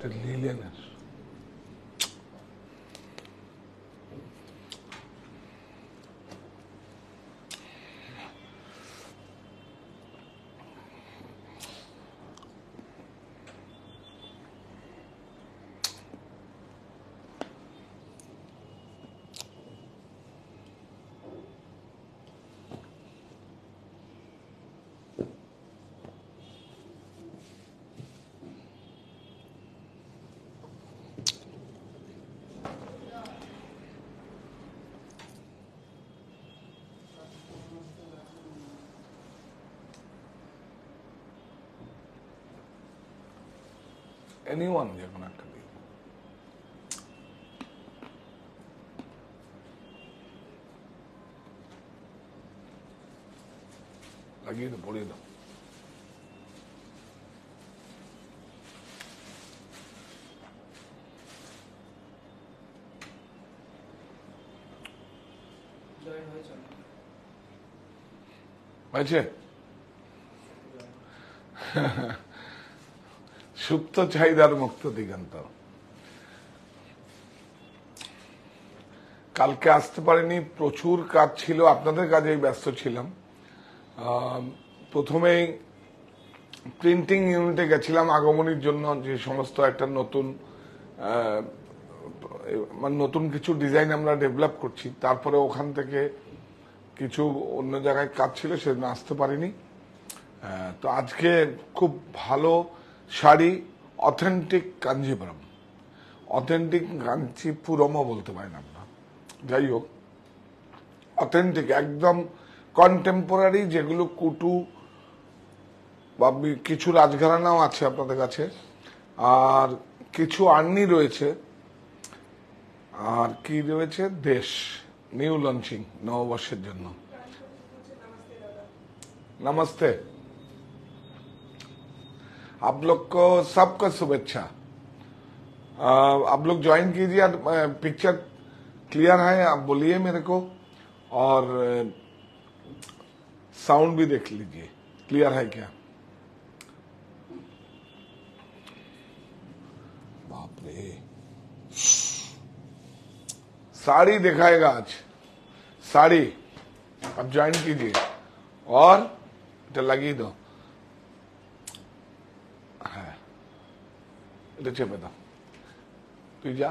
تدليل انا anyone you're going to have to be. Lagido, polido. সুপ্ত চাহিদার মুক্ত দিগন্ত কালকে আসতে পারিনি প্রচুর কাজ ছিল আপনাদের কাজেই ব্যস্ত ছিলাম প্রথমেই প্রিন্টিং ইউনিটে গেছিলাম আগমনীর জন্য যে সমস্ত একটা নতুন মানে নতুন কিছু ডিজাইন আমরা ডেভেলপ করছি তারপরে ওখান থেকে কিছু অন্য জায়গায় কাজ ছিল সেজন্য আসতে পারিনি তো আজকে খুব ভালো শাড়ি অথেন্টিক কাঞ্জিপুরম অথেন্টিক কাঞ্জিপুরমও বলতে পারেন আমরা যাই হোক অথেন্টিক একদম কন্টেম্পোরারি যেগুলো কুটু বা কিছু রাজঘরানাও আছে আপনাদের কাছে আর কিছু আর্নি রয়েছে আর কি রয়েছে দেশ নিউ লঞ্চিং নববর্ষের জন্য নমস্তে आप लोग को सबको शुभेच्छा आप लोग ज्वाइन कीजिए पिक्चर क्लियर है आप बोलिए मेरे को और साउंड भी देख लीजिए क्लियर है क्या बाप रे साड़ी दिखाएगा आज साड़ी अब ज्वाइन कीजिए और लगी दो बता तुझ्या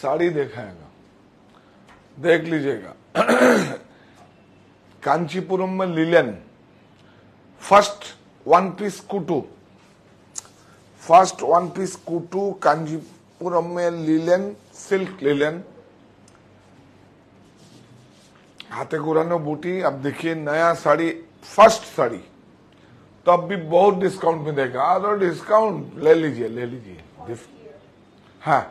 साड़ी देखाएगा देख लीजिएगा कांचीपुरम में लिलियन फर्स्ट वन पीस कुटू फर्स्ट वन पीस कुटू कांचीपुरम में लिलन सिल्क लिलन हाथे घुरानो बूटी अब देखिए नया साड़ी फर्स्ट साड़ी तो अब भी बहुत डिस्काउंट में देगा और डिस्काउंट ले लीजिए ले लीजिए हाँ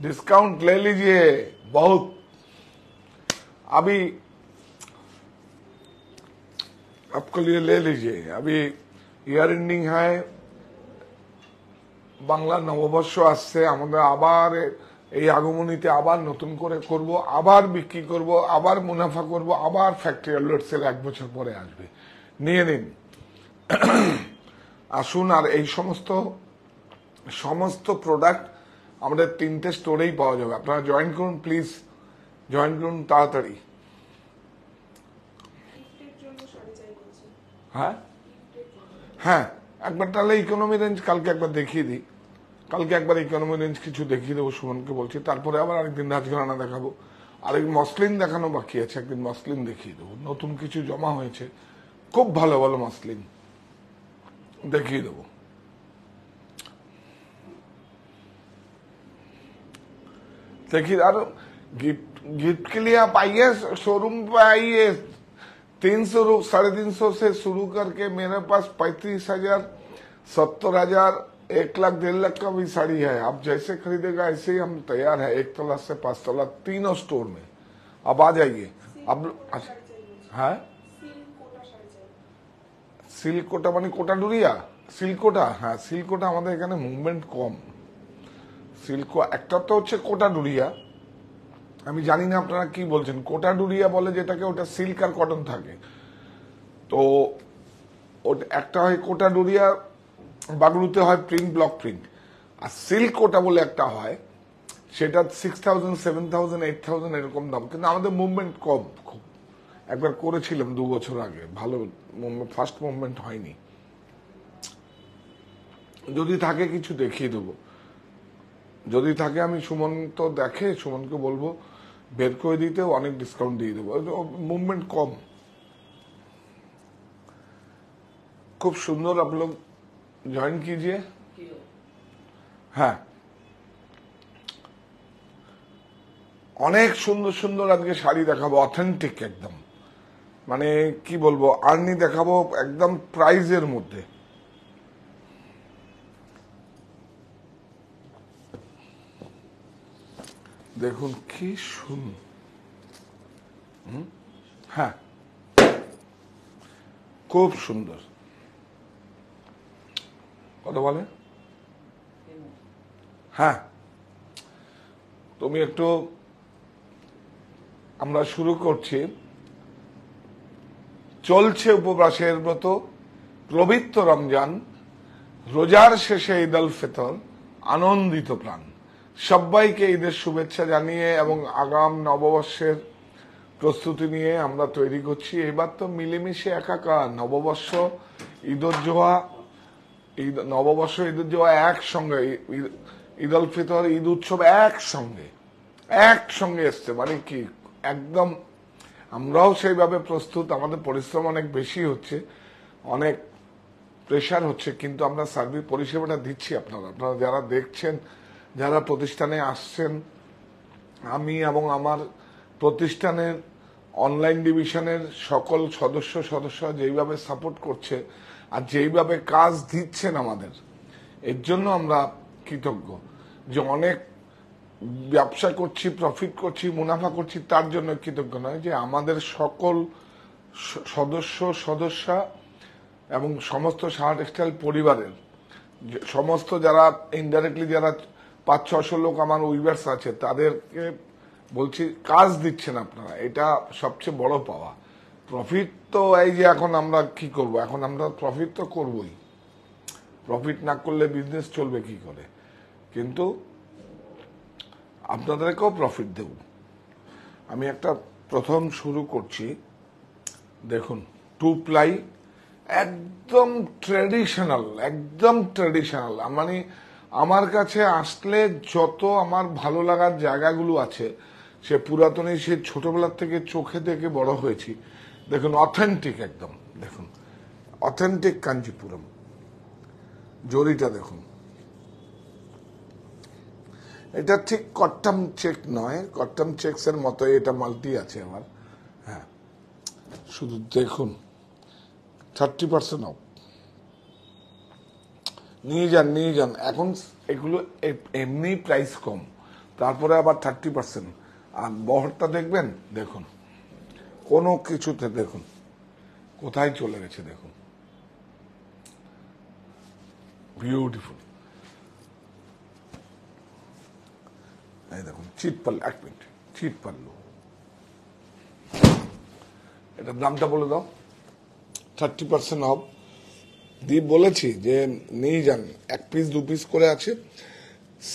डिस्काउंट ले लीजिए बहुत अभी आपके लिए ले लीजिए अभी ইয়ার এন্ডিং হয় বাংলা নববর্ষ আসছে আমাদের আবার এই আগমনীতে আবার নতুন করে করব আবার বিক্রি করব আবার মুনাফা করব আবার ফ্যাক্টরি লোডসেল এক বছর পরে আসবে নিয়ে নিন আসুন আর এই সমস্ত সমস্ত প্রোডাক্ট আমাদের তিনটে স্টোরেই পাওয়া যাবে আপনারা জয়েন করুন প্লিজ জয়েন করুন তাড়াতাড়ি হ্যাঁ হ্যাঁ একবার তাহলে ইকোনমি রেঞ্জ কালকে একবার দেখিয়ে দিই কালকে একবার ইকোনমি রেঞ্জ কিছু দেখিয়ে দেবো সুমনকে বলছি তারপরে আবার আরেকদিন রাজঘরানা দেখাবো আরেক মসলিন দেখানো বাকি আছে একদিন মসলিন দেখিয়ে দেবো নতুন কিছু জমা হয়েছে খুব ভালো ভালো মসলিন देखिए देखो देखिए यार गिफ्ट गिफ्ट के लिए आप आइए शोरूम पे आइए तीन सौ साढ़े तीन सौ से शुरू करके मेरे पास पैंतीस हजार सत्तर हजार एक लाख डेढ़ लाख का भी साड़ी है आप जैसे खरीदेगा ऐसे ही हम तैयार है एक तला से पांच तला तीनों स्टोर में अब आ जाइए अब है সিলকোটা মানে কোটাডুরিয়া সিলকোটা হ্যাঁ সিলকোটা আমাদের এখানে মুভমেন্ট কম সিল্কো একটা তো হচ্ছে কোটাডুরিয়া আমি জানি না আপনারা কি বলছেন কোটাডুরিয়া বলে যেটাকে ওটা সিল্ক আর কটন থাকে তো একটা হয় কোটাডুরিয়া বাগরুতে হয় প্রিন্ট ব্লক প্রিন্ট আর সিল্ক কোটা বলে একটা হয় সেটা six thousand seven thousand eight thousand এরকম দাম কিন্তু আমাদের মুভমেন্ট কম খুব একবার করেছিলাম দু বছর আগে ভালো ফার্স্ট মুভমেন্ট হয়নি যদি থাকে কিছু দেখিয়ে দেবো যদি থাকে আমি সুমন তো দেখে সুমনকে বলবো বের করে দিতে অনেক ডিসকাউন্ট দিয়ে দেবো মুভমেন্ট কম খুব সুন্দর আপ জয়েন কিজিয়ে হ্যাঁ অনেক সুন্দর সুন্দর আজকে শাড়ি দেখাবো অথেন্টিক একদম মানে কি বলবো আর্নি দেখাবো একদম প্রাইজের মধ্যে দেখুন কি শুন হ্যাঁ খুব সুন্দর কত বলে হ্যাঁ তুমি একটু আমরা শুরু করছি চলছে উপবাসের ব্রত প্রবৃত্ত রমজান রোজার শেষে ঈদ আল ফেতর আনন্দিত প্রাণ সবাইকে ঈদের শুভেচ্ছা জানিয়ে এবং আগাম নববর্ষের প্রস্তুতি নিয়ে আমরা তৈরি করছি এবার তো মিলেমিশে একাকা নববর্ষ ঈদজ্জোহা ঈদ নববর্ষ ঈদজ্জোহা একসঙ্গে ঈদ আল ফিতর ঈদ উৎসব একসঙ্গে একসঙ্গে এসছে মানে কি একদম আমরাও সেইভাবে প্রস্তুত আমাদের পরিশ্রম অনেক বেশি হচ্ছে অনেক প্রেশার হচ্ছে কিন্তু আমরা সার্ভিস পরিষেবাটা দিচ্ছি আপনারা আপনারা যারা দেখছেন যারা প্রতিষ্ঠানে আসছেন আমি এবং আমার প্রতিষ্ঠানের অনলাইন ডিভিশনের সকল সদস্য সদস্য যেইভাবে সাপোর্ট করছে আর যেইভাবে কাজ দিচ্ছেন আমাদের এর জন্য আমরা কৃতজ্ঞ যে অনেক ব্যবসা করছি প্রফিট করছি মুনাফা করছি তার জন্য কৃতজ্ঞ নয় যে আমাদের সকল সদস্য সদস্যা এবং সমস্ত সারা টেক্সটাইল পরিবারের সমস্ত যারা ইনডাইরেক্টলি যারা পাঁচ ছশো লোক আমার উইভার্স আছে তাদেরকে বলছি কাজ দিচ্ছেন আপনারা এটা সবচেয়ে বড় পাওয়া প্রফিট তো এই যে এখন আমরা কি করব এখন আমরা প্রফিট তো করবই প্রফিট না করলে বিজনেস চলবে কি করে কিন্তু আপনাদেরকেও প্রফিট দেব আমি একটা প্রথম শুরু করছি দেখুন টু প্লাই একদম ট্রেডিশনাল একদম ট্র্যাডিশনাল মানে আমার কাছে আসলে যত আমার ভালো লাগার জায়গাগুলো আছে সে পুরাতনে সে ছোটবেলার থেকে চোখে দেখে বড় হয়েছি দেখুন অথেন্টিক একদম দেখুন অথেন্টিক কাঞ্জিপুরম জরিটা দেখুন এটা ঠিক কট্টাম চেক নয় কট্টাম এর মতোই এটা মাল্টি আছে আমার হ্যাঁ শুধু দেখুন থার্টি পার্সেন্ট অফ নিয়ে যান নিয়ে যান এখন এগুলো এমনি প্রাইস কম তারপরে আবার থার্টি পার্সেন্ট আর বহরটা দেখবেন দেখুন কোনো কিছুতে দেখুন কোথায় চলে গেছে দেখুন বিউটিফুল এই দেখুন চিট পাল্লু এক মিনিট চিট পারল এটার দামটা বলে দাও থার্টি পার্সেন্ট অফ দিয়ে বলেছি যে নিয়ে যান এক পিস দু পিস করে আছে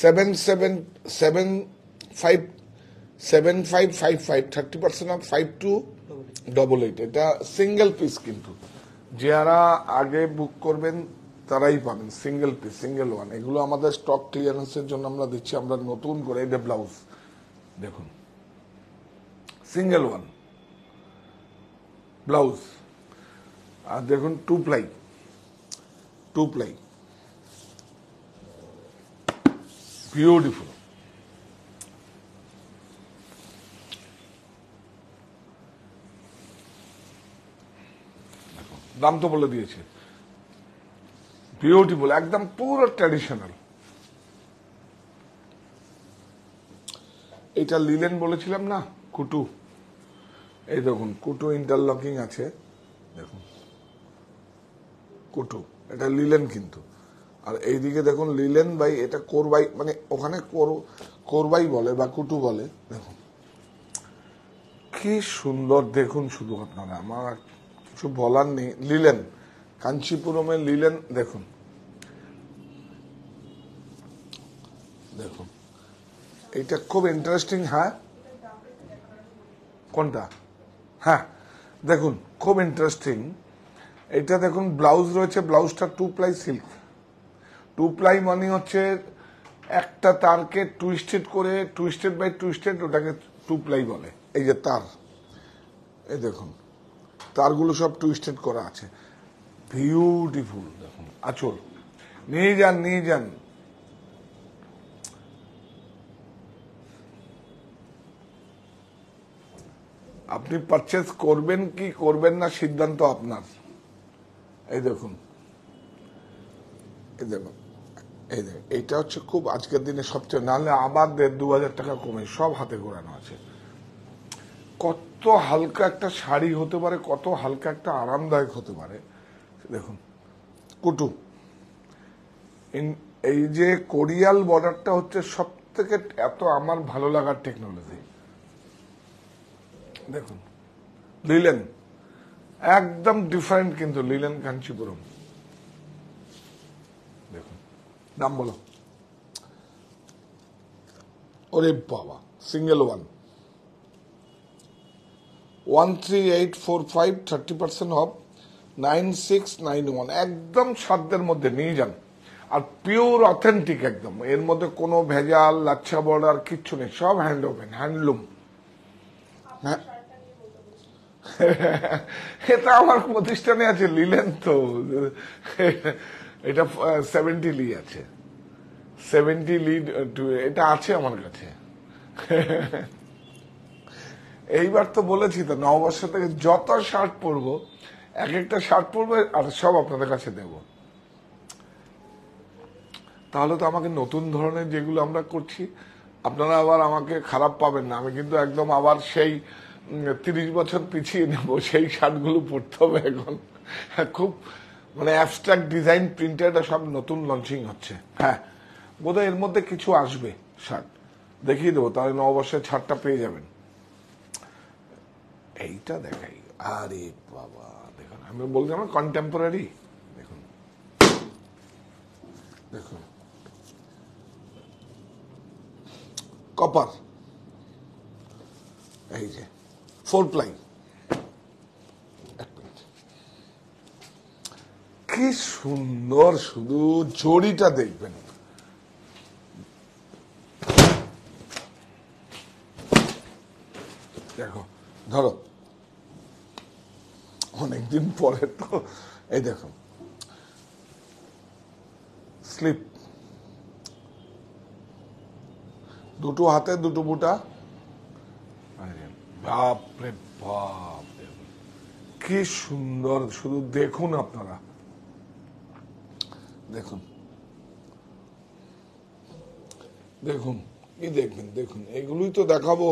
seven seven seven five seven five five five thirty percent off five two double eight এটা সিঙ্গেল পিস কিন্তু যারা আগে বুক করবেন তারাই পাবেন সিঙ্গেল পিস সিঙ্গেল ওয়ান এগুলো আমাদের স্টক ক্লিয়ারেন্সের জন্য আমরা দিচ্ছি আমরা নতুন করে এটা ব্লাউজ দেখুন সিঙ্গেল ওয়ান ব্লাউজ আর দেখুন two ply two ply beautiful দাম তো বলে দিয়েছে বিউটিফুল একদম পুরো ট্র্যাডিশনাল এটা লিলেন বলেছিলাম না কুটু এই দেখুন কুটু ইন্টারলকিং আছে দেখুন কুটু এটা লিলেন কিন্তু আর এইদিকে দেখুন লিলেন বাই এটা কোরবাই মানে ওখানে কোরবাই বলে বা কুটু বলে দেখুন কি সুন্দর দেখুন শুধু আপনারা আমার কিছু বলার নেই লিলেন কাঞ্চিপুরমে লিলেন দেখুন দেখুন এটা খুব ইন্টারেস্টিং হ্যাঁ কোনটা হ্যাঁ দেখুন খুব ইন্টারেস্টিং এটা দেখুন ব্লাউজ রয়েছে ব্লাউজটা two ply silk two ply মানে হচ্ছে একটা তারকে টুইস্টেড করে টুইস্টেড বাই টুইস্টেড ওটাকে টু প্লাই বলে এই যে তার এই দেখুন তারগুলো সব টুইস্টেড করা আছে বিউটিফুল দেখুন আচল নিয়ে যান নিয়ে যান আপনি পারচেস করবেন কি করবেন না সিদ্ধান্ত আপনার এই দেখুন এই দেখুন এই দেখুন এটা হচ্ছে খুব আজকের দিনে সবচেয়ে নাহলে আবার দেড় দু হাজার টাকা কমে সব হাতে ঘোরানো আছে কত হালকা একটা শাড়ি হতে পারে কত হালকা একটা আরামদায়ক হতে পারে দেখুন কুটু এই যে কোরিয়াল বর্ডারটা হচ্ছে সব থেকে এত আমার ভালো লাগার টেকনোলজি দেখুন লিলেন একদম ডিফারেন্ট কিন্তু লিলেন কাঞ্চিপুরম দেখুন নাম বলো ওরে বাবা single one one three eight four five thirty percent off nine six nine one একদম সাধ্যের মধ্যে নিয়ে যান আর পিওর অথেন্টিক একদম এর মধ্যে কোনো ভেজাল লাচ্ছা বর্ডার কিচ্ছু নেই সব হ্যান্ড ওভেন হ্যান্ডলুম এটা আমার প্রতিষ্ঠানে আছে লিলেন তো এটা সেভেন্টি লি আছে সেভেন্টি লিড এটা আছে আমার কাছে এইবার তো বলেছি তো নববর্ষ থেকে যত শার্ট পরবো এক একটা শার্ট পরবে আর সব আপনাদের কাছে দেব তাহলে তো আমাকে নতুন ধরনের যেগুলো আমরা করছি আপনারা আবার আমাকে খারাপ পাবেন না আমি কিন্তু একদম আবার সেই তিরিশ বছর পিছিয়ে নেব সেই শার্টগুলো পরতে হবে এখন খুব মানে অ্যাবস্ট্রাক্ট ডিজাইন প্রিন্টারটা সব নতুন লঞ্চিং হচ্ছে হ্যাঁ বোধহয় এর মধ্যে কিছু আসবে শার্ট দেখিয়ে দেবো তাহলে নববর্ষের ছাড়টা পেয়ে যাবেন এইটা দেখাই আরে বাবা আমি বললাম কন্টেম্পোরারি দেখুন দেখুন কপার এই যে ফোর প্লাই কি সুন্দর শুধু জড়িটা দেখবেন দেখো ধরো অনেকদিন পরে তো এই দেখো স্লিপ দুটো হাতে দুটো বুটা বাপ বাপ কি সুন্দর শুধু দেখুন আপনারা দেখুন দেখুন কি দেখবেন দেখুন এগুলোই তো দেখাবো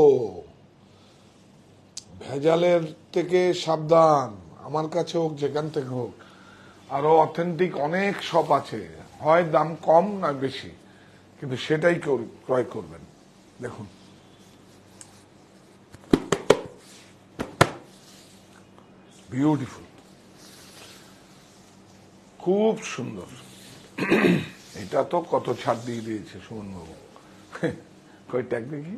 ভেজালের থেকে সাবধান আমার কাছে হোক যেখান থেকে হোক আরও অথেন্টিক অনেক সব আছে হয় দাম কম না বেশি কিন্তু সেটাই ক্রয় করবেন দেখুন বিউটিফুল খুব সুন্দর এটা তো কত ছাড় দিয়ে দিয়েছে সুমন বাবু কই দেখি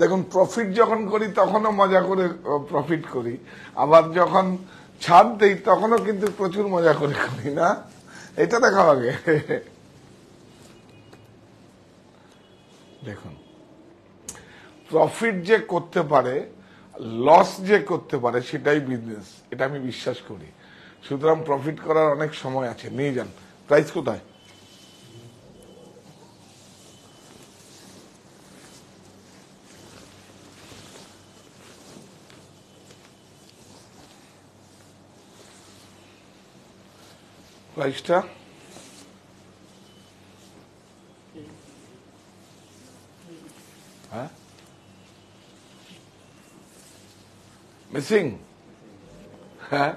দেখুন প্রফিট যখন করি তখনও মজা করে প্রফিট করি আবার যখন ছাড় দেই তখনও কিন্তু প্রচুর মজা করে করি না এটা দেখা আগে দেখুন প্রফিট যে করতে পারে লস যে করতে পারে সেটাই বিজনেস এটা আমি বিশ্বাস করি সুতরাং প্রফিট করার অনেক সময় আছে নিয়ে যান প্রাইস কোথায় রাইসটা হ্যাঁ মিসিং হ্যাঁ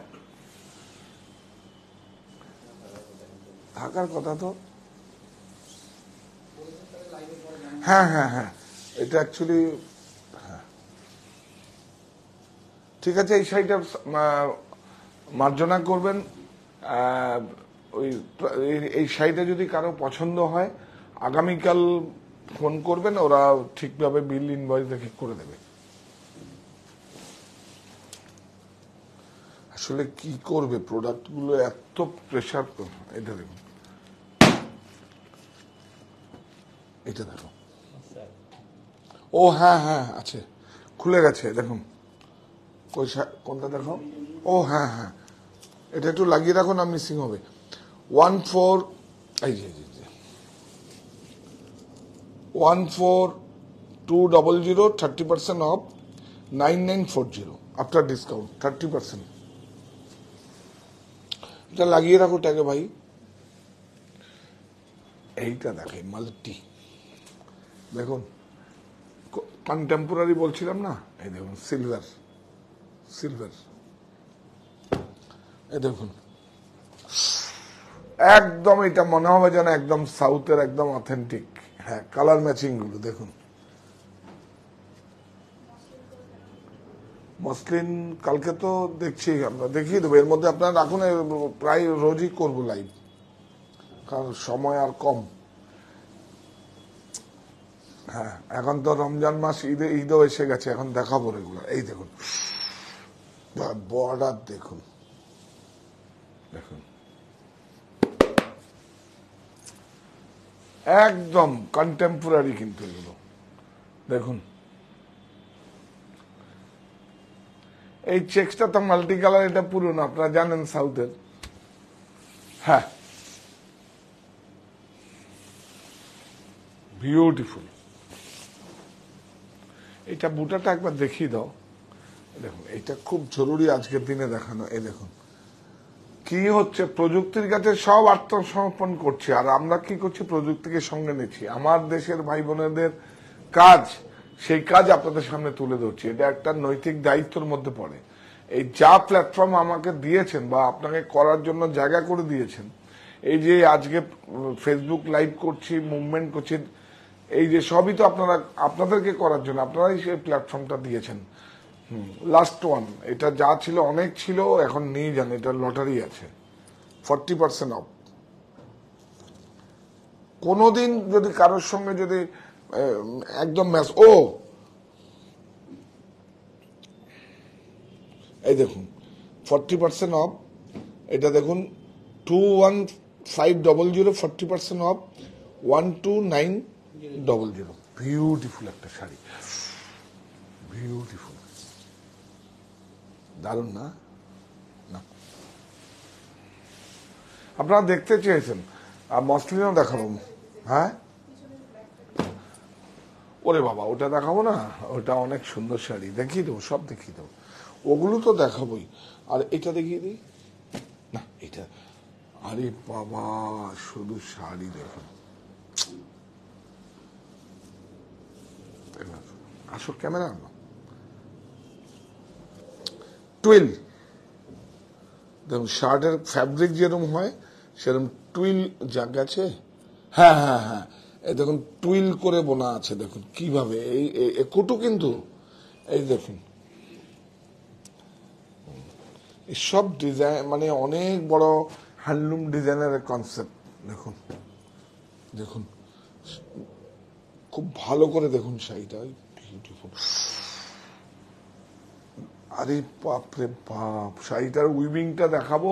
থাকার কথা তো হ্যাঁ হ্যাঁ হ্যাঁ এটা অ্যাকচুয়ালি ঠিক আছে এই শাড়িটা মার্জনা করবেন ওই এই শাড়িটা যদি কারো পছন্দ হয় আগামীকাল ফোন করবেন ওরা ঠিকভাবে বিল ইনভয়েস দেখে করে দেবে আসলে কি করবে প্রোডাক্টগুলো এত প্রেশার এটা দেখুন এটা দেখো ও হ্যাঁ হ্যাঁ আছে খুলে গেছে দেখুন কোনটা দেখো ও হ্যাঁ হ্যাঁ এটা একটু লাগিয়ে রাখুন না মিসিং হবে ওয়ান ফোর এই যে one four two double zero thirty percent off nine nine four zero after discount thirty percent এটা লাগিয়ে রাখো ট্যাগে ভাই এইটা দেখে মালটি দেখুন কন্টেম্পোরারি বলছিলাম না এই দেখুন সিলভার সিলভার এই দেখুন একদম এটা মনে হবে যেন একদম সাউথের একদম অথেন্টিক হ্যাঁ কালার ম্যাচিংগুলো দেখুন মসলিন কালকে তো দেখছি আমরা দেখিয়ে দেবো এর মধ্যে আপনার রাখুন প্রায় রোজই করবো লাইভ কারণ সময় আর কম হ্যাঁ এখন তো রমজান মাস ঈদে ঈদও এসে গেছে এখন দেখাবো এগুলো এই দেখুন বর্ডার দেখুন দেখুন একদম কন্টেম্পোরারি কিন্তু এগুলো দেখুন এই চেক্সটা তো মাল্টি কালার এটা পুরনো আপনারা জানেন সাউথের হ্যাঁ বিউটিফুল এটা বুটাটা একবার দেখিয়ে দাও দেখুন এটা খুব জরুরি আজকের দিনে দেখানো এই দেখুন কি হচ্ছে প্রযুক্তির কাছে সব আত্মসমর্পণ করছে আর আমরা কি করছি প্রযুক্তিকে সঙ্গে নিচ্ছি আমার দেশের ভাই বোনেদের কাজ সেই কাজ আপনাদের সামনে তুলে ধরছি এটা একটা নৈতিক দায়িত্বের মধ্যে পড়ে এই যা প্ল্যাটফর্ম আমাকে দিয়েছেন বা আপনাকে করার জন্য জায়গা করে দিয়েছেন এই যে আজকে ফেসবুক লাইভ করছি মুভমেন্ট করছি এই যে সবই তো আপনারা আপনাদেরকে করার জন্য আপনারাই সেই প্ল্যাটফর্মটা দিয়েছেন লাস্ট ওয়ান এটা যা ছিল অনেক ছিল এখন নিয়ে যান এটা লটারি আছে ফর্টি পার্সেন্ট অফ কোনোদিন যদি কারোর সঙ্গে যদি একদম ম্যাচ ও এই দেখুন ফর্টি পার্সেন্ট অফ এটা দেখুন two one five double zero forty percent off one two nine double zero beautiful একটা শাড়ি বিউটিফুল দারুণ না না আপনারা দেখতে চেয়েছেন আর মসলিনও দেখাবো হ্যাঁ ওরে বাবা ওটা দেখাবো না ওটা অনেক সুন্দর শাড়ি দেখিয়ে দেবো সব দেখিয়ে দেবো ওগুলো তো দেখাবোই আর এটা দেখিয়ে দিই না এটা আরে বাবা শুধু শাড়ি দেখুন আসো ক্যামেরা টুইল দেখুন শার্টের ফ্যাব্রিক যেরকম হয় সেরকম টুইল জাগ গেছে হ্যাঁ হ্যাঁ হ্যাঁ এই দেখুন টুইল করে বোনা আছে দেখুন কিভাবে এই কুটু কিন্তু এই দেখুন সব ডিজাইন মানে অনেক বড় হ্যান্ডলুম ডিজাইনের কনসেপ্ট দেখুন দেখুন খুব ভালো করে দেখুন শাড়িটা বিউটিফুল আরে বাপরে বাপ শাড়িটার উইভিংটা দেখাবো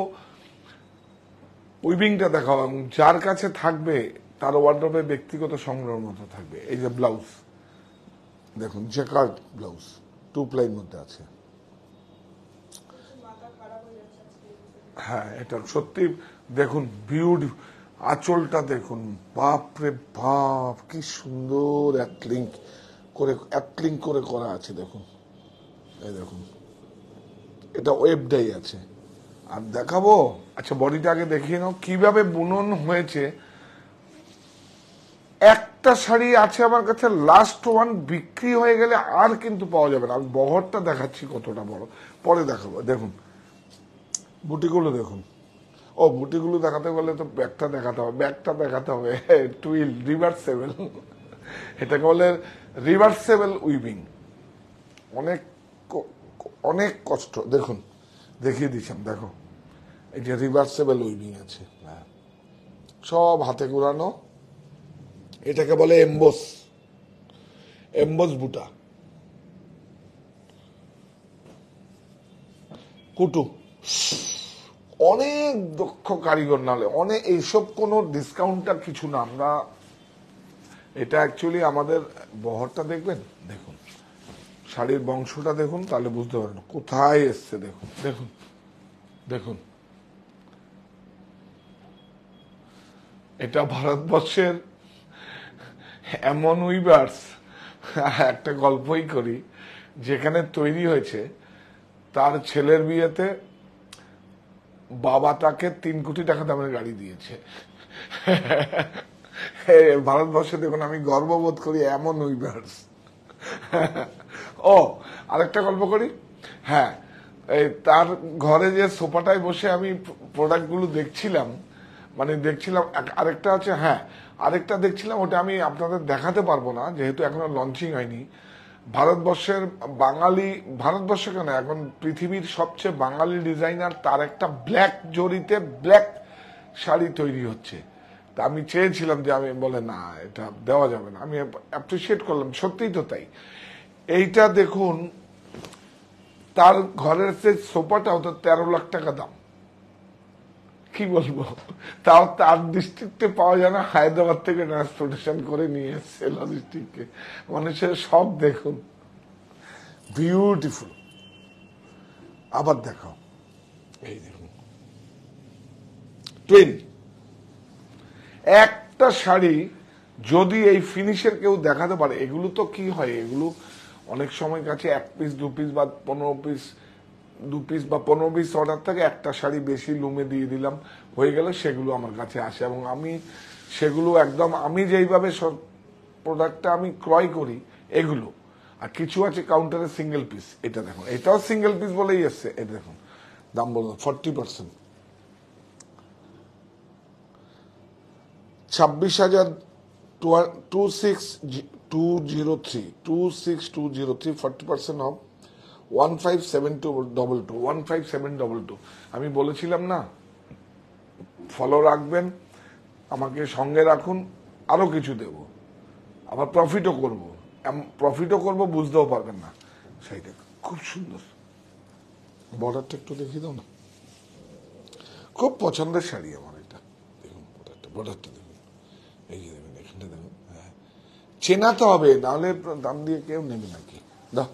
উইভিংটা দেখাবো এবং যার কাছে থাকবে তার ওয়ার্ড্রপে ব্যক্তিগত সংগ্রহের মতো থাকবে এই যে ব্লাউজ দেখুন জেকার্ড ব্লাউজ টু প্লাইয়ের মধ্যে আছে হ্যাঁ এটা সত্যি দেখুন বিউটি আঁচলটা দেখুন বাপরে বাপ কি সুন্দর অ্যাথলিঙ্ক করে অ্যাথলিঙ্ক করে করা আছে দেখুন এই দেখুন এটা ওয়েবটাই আছে আর দেখাবো আচ্ছা বডিটা আগে দেখিয়ে নাও কিভাবে বুনন হয়েছে একটা শাড়ি আছে আমার কাছে লাস্ট ওয়ান বিক্রি হয়ে গেলে আর কিন্তু পাওয়া যাবে না আমি বহরটা দেখাচ্ছি কতটা বড় পরে দেখাবো দেখুন বুটিগুলো দেখুন ও বুটিগুলো দেখাতে গেলে তো ব্যাগটা দেখাতে হবে ব্যাগটা দেখাতে হবে টুইল রিভার্সেবল এটাকে বলে রিভার্সেবল উইভিং অনেক অনেক কষ্ট দেখুন দেখিয়ে দিচ্ছেন দেখো এটা রিভার্সেবল উইভিং আছে হ্যাঁ। সব হাতে ঘুরানো এটাকে বলে এম্বোস এম্বোস বুটা কুটু অনেক দক্ষ কারিগর নালে অনেক এইসব কোনো ডিসকাউন্টার কিছু না আমরা এটা অ্যাকচুয়ালি আমাদের বহরটা দেখবেন দেখুন শাড়ির বংশটা দেখুন তাহলে বুঝতে পারেন কোথায় এসছে দেখুন দেখুন দেখুন এটা ভারতবর্ষের এমন উইভার্স একটা গল্পই করি যেখানে তৈরি হয়েছে তার ছেলের বিয়েতে বাবা তাকে তিন কোটি টাকা দামের গাড়ি দিয়েছে ভারতবর্ষে দেখুন আমি গর্ববোধ করি এমন উইভার্স ও আরেকটা গল্প করি হ্যাঁ এই তার ঘরে যে সোফাটায় বসে আমি প্রোডাক্টগুলো দেখছিলাম মানে দেখছিলাম আরেকটা আছে হ্যাঁ আরেকটা দেখছিলাম ওটা আমি আপনাদের দেখাতে পারবো না যেহেতু এখনো লঞ্চিং হয়নি ভারতবর্ষের বাঙালি ভারতবর্ষ কেন এখন পৃথিবীর সবচেয়ে বাঙালি ডিজাইনার তার একটা ব্ল্যাক জরিতে ব্ল্যাক শাড়ি তৈরি হচ্ছে তা আমি চেয়েছিলাম যে আমি বলে না এটা দেওয়া যাবে না আমি অ্যাপ্রিসিয়েট করলাম সত্যিই তো তাই এইটা দেখুন তার ঘরের সেই সোফাটা হতো তেরো লাখ টাকা দাম কি বলবো তাও তার ডিস্ট্রিক্টে পাওয়া যায় না হায়দ্রাবাদ থেকে ট্রান্সপোর্টেশন করে নিয়ে এসছে লজিস্টিককে মানুষের সব দেখুন বিউটিফুল আবার দেখাও এই দেখুন টুইন একটা শাড়ি যদি এই ফিনিশের কেউ দেখাতে পারে এগুলো তো কি হয় এগুলো অনেক সময় কাছে এক পিস দু পিস বা পনেরো পিস দু পিস বা পনেরো পিস অর্ডার থাকে একটা শাড়ি বেশি লুমে দিয়ে দিলাম হয়ে গেল সেগুলো আমার কাছে আসে এবং আমি সেগুলো একদম আমি যেইভাবে প্রোডাক্টটা আমি ক্রয় করি এগুলো আর কিছু আছে কাউন্টারে সিঙ্গেল পিস এটা দেখুন এটাও সিঙ্গেল পিস বলেই এসছে এটা দেখুন দাম বলো ফর্টি পার্সেন্ট ছাব্বিশ হাজার টু সিক্স 203 26203 40% অফ 15722 15722 আমি বলেছিলাম না ফলো রাখবেন আমাকে সঙ্গে রাখুন আরও কিছু দেব আবার প্রফিটও করব প্রফিটও করব বুঝতেও পারবেন না সেইটা খুব সুন্দর বর্ডারটা একটু দেখিয়ে দাও না খুব পছন্দের শাড়ি আমার এটা দেখুন বর্ডারটা দেখুন এই চেনাতে হবে নাহলে দাম দিয়ে কেউ নেবে নাকি দাও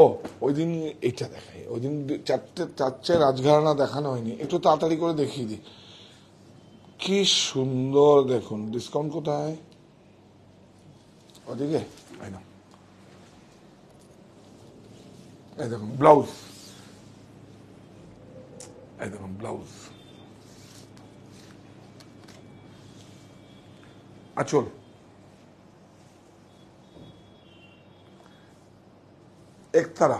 ও ওই দিন এটা দেখাই ওই দিন চারটে চারটে রাজঘরানা দেখানো হয়নি একটু তাড়াতাড়ি করে দেখিয়ে দিই কি সুন্দর দেখুন ডিসকাউন্ট কোথায় ওদিকে দেখুন ব্লাউজ দেখুন ব্লাউজ আচল একতারা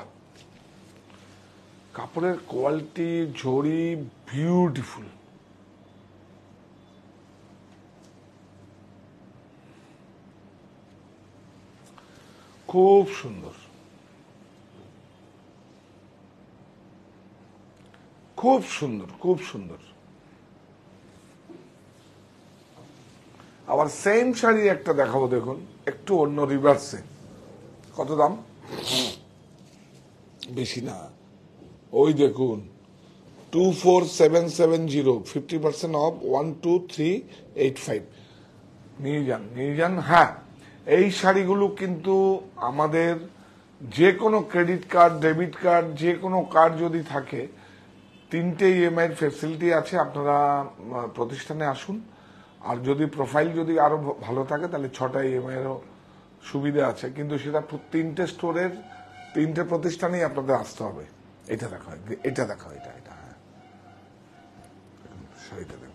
কাপড়ের কোয়ালিটি ঝড়ি বিউটিফুল খুব সুন্দর খুব সুন্দর খুব সুন্দর আবার সেম শাড়ি একটা দেখাবো দেখুন একটু অন্য রিভার্সে কত দাম বেশি না ওই দেখুন two four seven seven zero fifty percent off one two three eight five নিয়ে যান নিয়ে যান হ্যাঁ এই শাড়িগুলো কিন্তু আমাদের যে কোনো ক্রেডিট কার্ড ডেবিট কার্ড যে কোনো কার্ড যদি থাকে তিনটে ইএমআই e ফেসিলিটি আছে আপনারা প্রতিষ্ঠানে আসুন আর যদি প্রোফাইল যদি আরো ভালো থাকে তাহলে ছটা ইএমআই এরও সুবিধা আছে কিন্তু সেটা তিনটে স্টোরের তিনটে প্রতিষ্ঠানেই আপনাদের আসতে হবে এটা দেখো এটা দেখো এটা এটা হ্যাঁ সেটা আচ্ছা, দেখো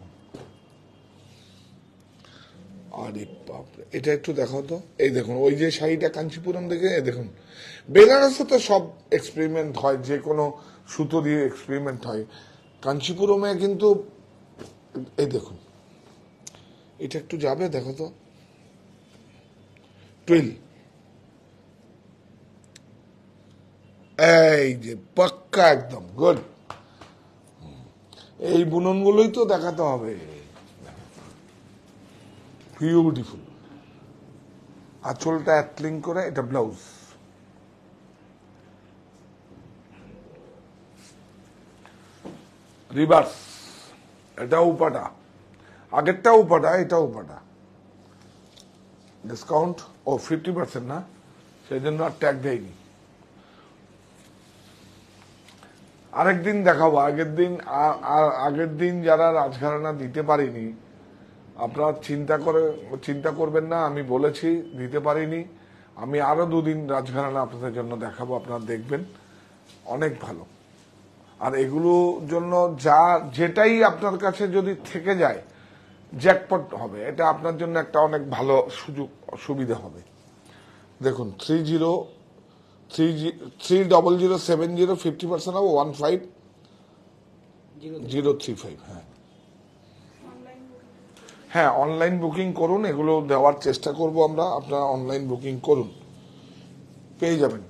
আরে বাপরে এটা একটু দেখো তো এই দেখুন ওই যে শাড়িটা কাঞ্চিপুরম দেখে দেখুন বেনারসে তো সব এক্সপেরিমেন্ট হয় যে কোনো সুতো দিয়ে এক্সপেরিমেন্ট হয় কাঞ্চিপুরমে কিন্তু এই দেখুন এটা একটু যাবে দেখো তো টুয়েল এই যে পাক্কা একদম গুড এই বুননগুলোই তো দেখাতে হবে বিউটিফুল আঁচলটা অ্যাটলিং করে এটা ব্লাউজ রিভার্স এটা পাটা আগেরটাও উপাটা এটাও উপাটা ডিসকাউন্ট ও ফিফটি পার্সেন্ট না সেই জন্য আর ট্যাগ দেয়নি আরেক দিন দেখাবো আগের দিন আগের দিন যারা রাজঘরানা দিতে পারিনি আপনারা চিন্তা করে চিন্তা করবেন না আমি বলেছি দিতে পারিনি আমি আরও দুদিন রাজঘরানা আপনাদের জন্য দেখাবো আপনারা দেখবেন অনেক ভালো আর এগুলোর জন্য যা যেটাই আপনার কাছে যদি থেকে যায় জ্যাকপট হবে এটা আপনার জন্য একটা অনেক ভালো সুযোগ সুবিধা হবে দেখুন three zero three three double zero seven zero fifty percent হবে one five zero three five হ্যাঁ হ্যাঁ অনলাইন বুকিং করুন এগুলো দেওয়ার চেষ্টা করব আমরা আপনারা অনলাইন বুকিং করুন পেয়ে যাবেন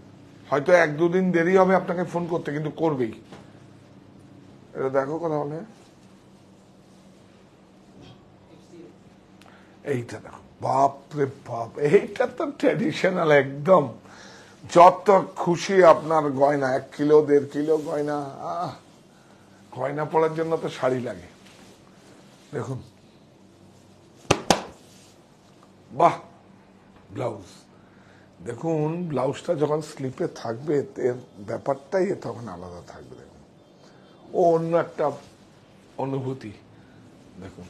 হয়তো এক দুদিন দেরি হবে আপনাকে ফোন করতে কিন্তু করবেই এটা দেখো কথা বলে এইটা দেখো বাপ রে বাপ এইটা তো ট্র্যাডিশনাল একদম যত খুশি আপনার গয়না এক কিলো দেড় কিলো গয়না আহ গয়না পড়ার জন্য তো শাড়ি লাগে দেখুন বাহ ব্লাউজ দেখুন ব্লাউজটা যখন স্লিপে থাকবে এর ব্যাপারটাই তখন আলাদা থাকবে দেখুন ও অন্য একটা অনুভূতি দেখুন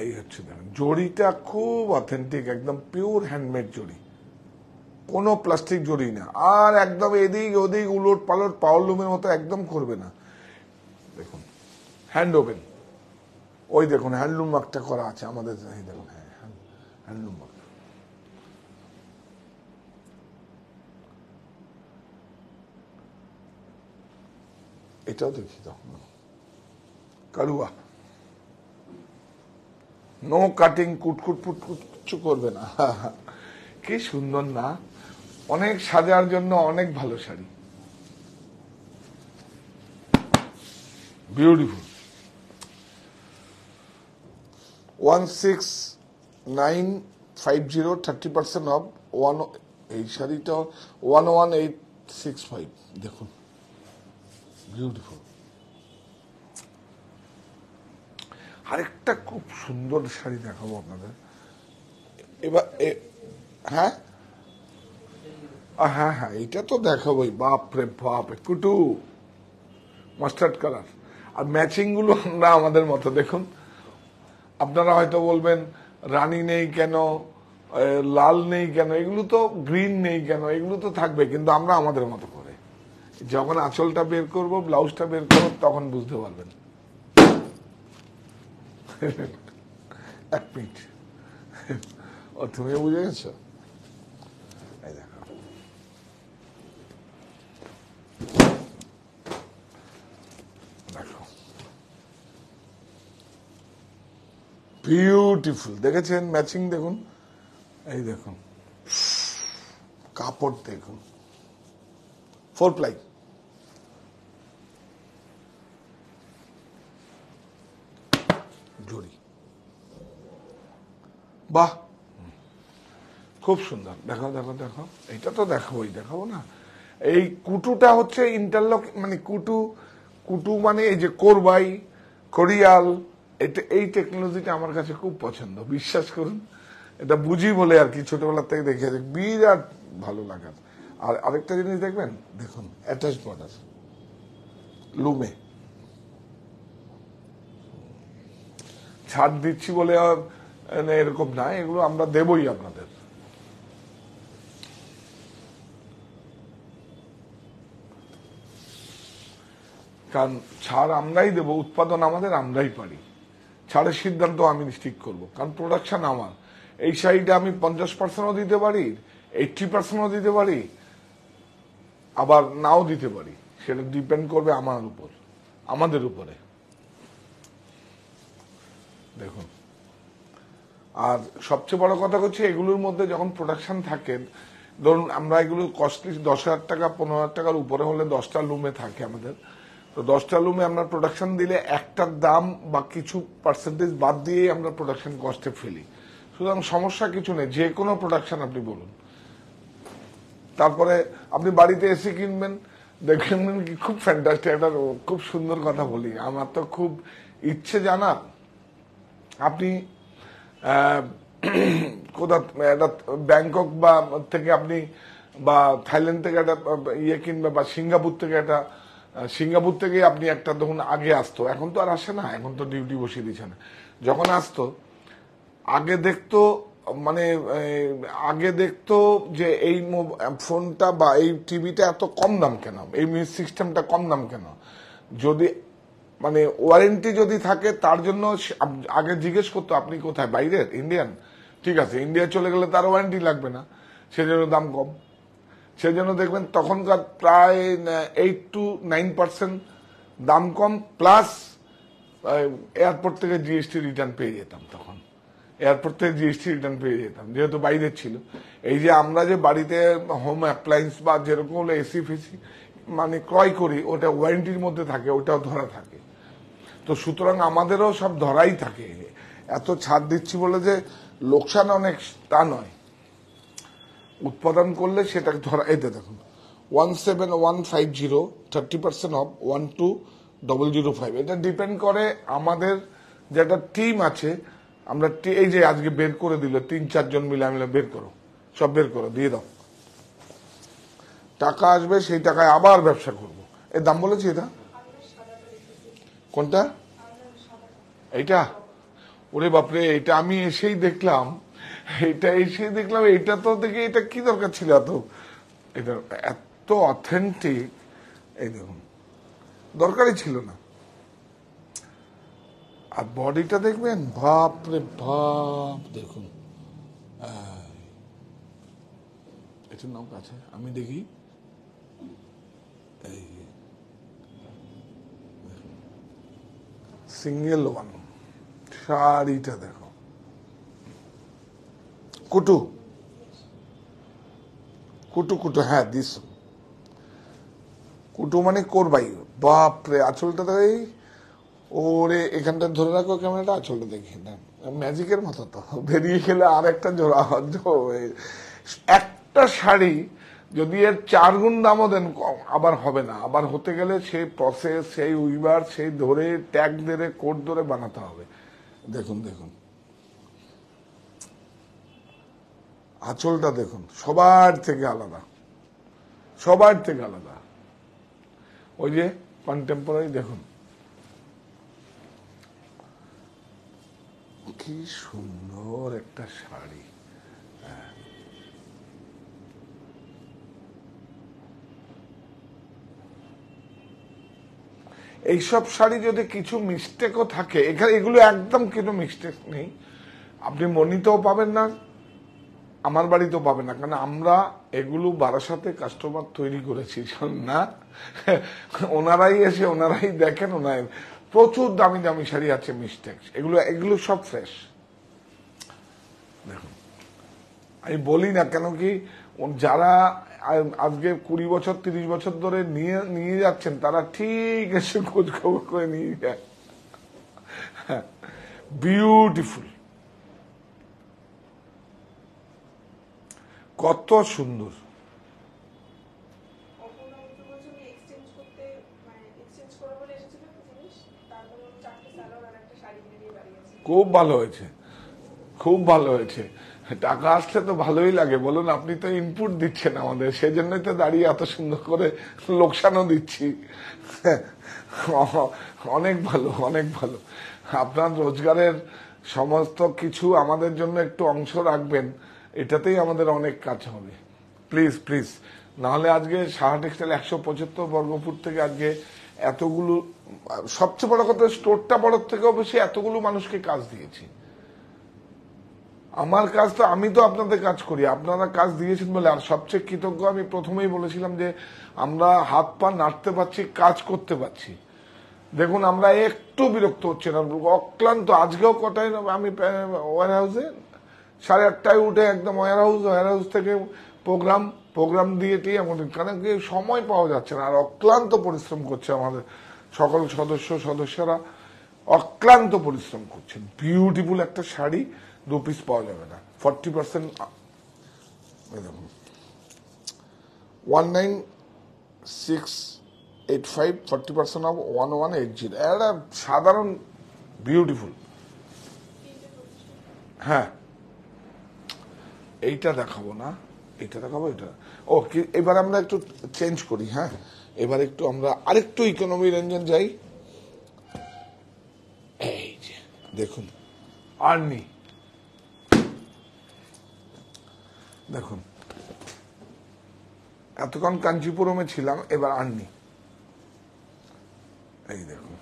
এই হচ্ছে দেখেন জড়িটা খুব অথেন্টিক একদম পিওর হ্যান্ডমেড জড়ি কোনো প্লাস্টিক জড়ি না আর একদম এদিক ওদিক উলট পালট পাওয়ার লুমের মতো একদম করবে না দেখুন হ্যান্ড ওভেন ওই দেখুন হ্যান্ডলুম মার্কটা করা আছে আমাদের দেখুন হ্যাঁ হ্যান্ডলুম মার্ক এটাও দেখি তখন কারুয়া নো কাটিং কুটকুট ফুটকুট কিছু করবে না কি সুন্দর না অনেক সাজার জন্য অনেক ভালো sari beautiful one six nine five zero thirty percent off one এই শাড়িটা one one eight six five দেখুন বিউটিফুল আরেকটা খুব সুন্দর শাড়ি দেখাবো আপনাদের এবার হ্যাঁ হ্যাঁ হ্যাঁ এটা তো দেখাবোই বাপ রে বাপ কুটু মাস্টার্ড কালার আর ম্যাচিংগুলো আমরা আমাদের মতো দেখুন আপনারা হয়তো বলবেন রানী নেই কেন লাল নেই কেন এগুলো তো গ্রিন নেই কেন এগুলো তো থাকবে কিন্তু আমরা আমাদের মতো করে যখন আঁচলটা বের করব ব্লাউজটা বের করব তখন বুঝতে পারবেন এক মিনিট ও তুমি বুঝে গেছো দেখো বিউটিফুল দেখেছেন ম্যাচিং দেখুন এই দেখুন কাপড় দেখুন ফোর প্লাই জুড়ি বাহ খুব সুন্দর দেখো দেখো দেখো এটা তো দেখাবোই দেখাবো না এই কুটুটা হচ্ছে ইন্টারলক মানে কুটু কুটু মানে এই যে কোরবাই করিয়াল এটা এই টেকনোলজিটা আমার কাছে খুব পছন্দ বিশ্বাস করুন এটা বুঝি বলে আর কি ছোটবেলার থেকে দেখে বিরাট ভালো লাগার আর আরেকটা জিনিস দেখবেন দেখুন অ্যাটাচ বর্ডার লুমে ছাড় দিচ্ছি বলে এরকম না এগুলো আমরা দেবই আপনাদের কারণ ছাড় আমরাই দেব উৎপাদন আমাদের আমরাই পারি ছাড়ের সিদ্ধান্ত আমি ঠিক করব কারণ প্রোডাকশন আমার এই সাইডে আমি পঞ্চাশ পার্সেন্টও দিতে পারি এইট্টি পার্সেন্টও দিতে পারি আবার নাও দিতে পারি সেটা ডিপেন্ড করবে আমার উপর আমাদের উপরে দেখুন আর সবচেয়ে বড় কথা হচ্ছে এগুলোর মধ্যে যখন প্রোডাকশন থাকে ধরুন আমরা এগুলো কস্টলি দশ হাজার টাকা পনেরো হাজার টাকার উপরে হলে দশটা লুমে থাকে আমাদের তো দশটা লুমে আমরা প্রোডাকশন দিলে একটার দাম বা কিছু পার্সেন্টেজ বাদ দিয়েই আমরা প্রোডাকশন কস্টে ফেলি সুতরাং সমস্যা কিছু নেই যে কোনো প্রোডাকশন আপনি বলুন তারপরে আপনি বাড়িতে এসে কিনবেন দেখবেন খুব ফ্যান্টাস্টিক একটা খুব সুন্দর কথা বলি আমার তো খুব ইচ্ছে জানা আপনি কোথা একটা ব্যাংকক বা থেকে আপনি বা থাইল্যান্ড থেকে একটা ইয়ে কিনবে বা সিঙ্গাপুর থেকে একটা সিঙ্গাপুর থেকে আপনি একটা তখন আগে আসতো এখন তো আর আসে না এখন তো ডিউটি বসিয়ে দিচ্ছে না যখন আসতো আগে দেখতো মানে আগে দেখতো যে এই ফোনটা বা এই টিভিটা এত কম দাম কেন এই মিউজিক সিস্টেমটা কম দাম কেন যদি মানে ওয়ারেন্টি যদি থাকে তার জন্য আগে জিজ্ঞেস করতো আপনি কোথায় বাইরের ইন্ডিয়ান ঠিক আছে ইন্ডিয়া চলে গেলে তার ওয়ারেন্টি লাগবে না সেজন্য দাম কম সেজন্য দেখবেন তখনকার প্রায় এইট টু নাইন পার্সেন্ট দাম কম প্লাস এয়ারপোর্ট থেকে জিএসটি রিটার্ন পেয়ে যেতাম তখন এয়ারপোর্ট থেকে জিএসটি রিটার্ন পেয়ে যেতাম যেহেতু বাইরে ছিল এই যে আমরা যে বাড়িতে হোম অ্যাপ্লায়েন্স বা যেরকম হলো এসি ফেসি মানে ক্রয় করি ওটা ওয়ারেন্টির মধ্যে থাকে ওটাও ধরা থাকে তো সুতরাং আমাদেরও সব ধরাই থাকে এত ছাড় দিচ্ছি বলে যে লোকসান অনেক তা নয় উৎপাদন করলে সেটাকে ধরা এতে দেখুন one seven one five zero thirty percent off one two double zero five এটা ডিপেন্ড করে আমাদের যে একটা টিম আছে আমরা এই যে আজকে বের করে দিল তিন চারজন মিলে মিলে বের করো সব বের করো দিয়ে দাও টাকা আসবে সেই টাকায় আবার ব্যবসা করব এর দাম বলেছি এটা কোনটা এটা ওরে বাপরে এটা আমি এসেই দেখলাম এটা এসেই দেখলাম এটা তো দেখে এটা কি দরকার ছিল এত এটা এত অথেন্টিক এই দেখুন দরকারই ছিল না আর বডিটা দেখবেন ভাপ রে ভাপ দেখুন এটার নাম কাছে আমি দেখি সিঙ্গেল ওয়ান শাড়িটা দেখো কুটু কুটু কুটু হ্যাঁ দিস কুটু মানে করবাই বাপরে আঁচলটা দেখাই ওরে এখানটা ধরে রাখো ক্যামেরাটা আঁচলটা দেখি না ম্যাজিকের মতো তো বেরিয়ে গেলে আর একটা জোড়া একটা শাড়ি যদি এর চার গুণ দামও দেন আবার হবে না আবার হতে গেলে সেই প্রসেস সেই উইবার সেই ধরে ট্যাগ ধরে কোড ধরে বানাতে হবে দেখুন দেখুন আঁচলটা দেখুন সবার থেকে আলাদা সবার থেকে আলাদা ওই যে কন্টেম্পোরারি দেখুন কি সুন্দর একটা শাড়ি এইসব শাড়ি যদি কিছু মিস্টেকও থাকে এখানে এগুলো একদম কিন্তু মিস্টেক নেই আপনি মনিতেও পাবেন না আমার বাড়িতেও পাবেন না কারণ আমরা এগুলো বারাসাতে কাস্টমার তৈরি করেছি না ওনারাই এসে ওনারাই দেখেন ওনার প্রচুর দামি দামি শাড়ি আছে মিস্টেক এগুলো এগুলো সব ফ্রেশ দেখুন আমি বলি না কেন কি যারা আজকে কুড়ি বছর তিরিশ বছর ধরে নিয়ে নিয়ে যাচ্ছেন তারা ঠিক এসে খোঁজ খবর করে নিয়ে যায় বিউটিফুল কত সুন্দর খুব ভালো হয়েছে খুব ভালো হয়েছে টাকা আসলে তো ভালোই লাগে বলুন আপনি তো ইনপুট দিচ্ছেন আমাদের সেজন্যই তো দাঁড়িয়ে এত সুন্দর করে লোকসানও দিচ্ছি অনেক ভালো অনেক ভালো আপনার রোজগারের সমস্ত কিছু আমাদের জন্য একটু অংশ রাখবেন এটাতেই আমাদের অনেক কাজ হবে প্লিজ প্লিজ নাহলে আজকে সাহা টেক্সটাইল একশো পঁচাত্তর বর্গফুট থেকে আজকে এতগুলো সবচেয়ে বড় কথা স্টোরটা বড় থেকেও বেশি এতগুলো মানুষকে কাজ দিয়েছি আমার কাজ তো আমি তো আপনাদের কাজ করি আপনারা কাজ দিয়েছেন বলে আর সবচেয়ে কৃতজ্ঞ আমি প্রথমেই বলেছিলাম যে আমরা হাত পা নাড়তে পারছি কাজ করতে পারছি দেখুন আমরা একটু বিরক্ত হচ্ছে না অক্লান্ত আজকেও কটাই আমি ওয়ার হাউসে সাড়ে আটটায় উঠে একদম ওয়ার হাউস ওয়ার হাউস থেকে প্রোগ্রাম প্রোগ্রাম দিয়েটি আমাদের কারণ কি সময় পাওয়া যাচ্ছে না আর অক্লান্ত পরিশ্রম করছে আমাদের সকল সদস্য সদস্যরা অক্লান্ত পরিশ্রম করছেন বিউটিফুল একটা শাড়ি দু পিস পাওয়া যাবে না forty percent one nine six eight five forty percent off one one eight zero একটা সাধারণ বিউটিফুল হ্যাঁ এইটা দেখাবো না এটা দেখাবো এটা ও কি এবার আমরা একটু চেঞ্জ করি হ্যাঁ এবার একটু আমরা আরেকটু ইকোনমি রেঞ্জন যাই এই যে দেখুন আর্নি দেখুন এতক্ষণ কাঞ্চিপুরমে ছিলাম এবার আননি এই দেখুন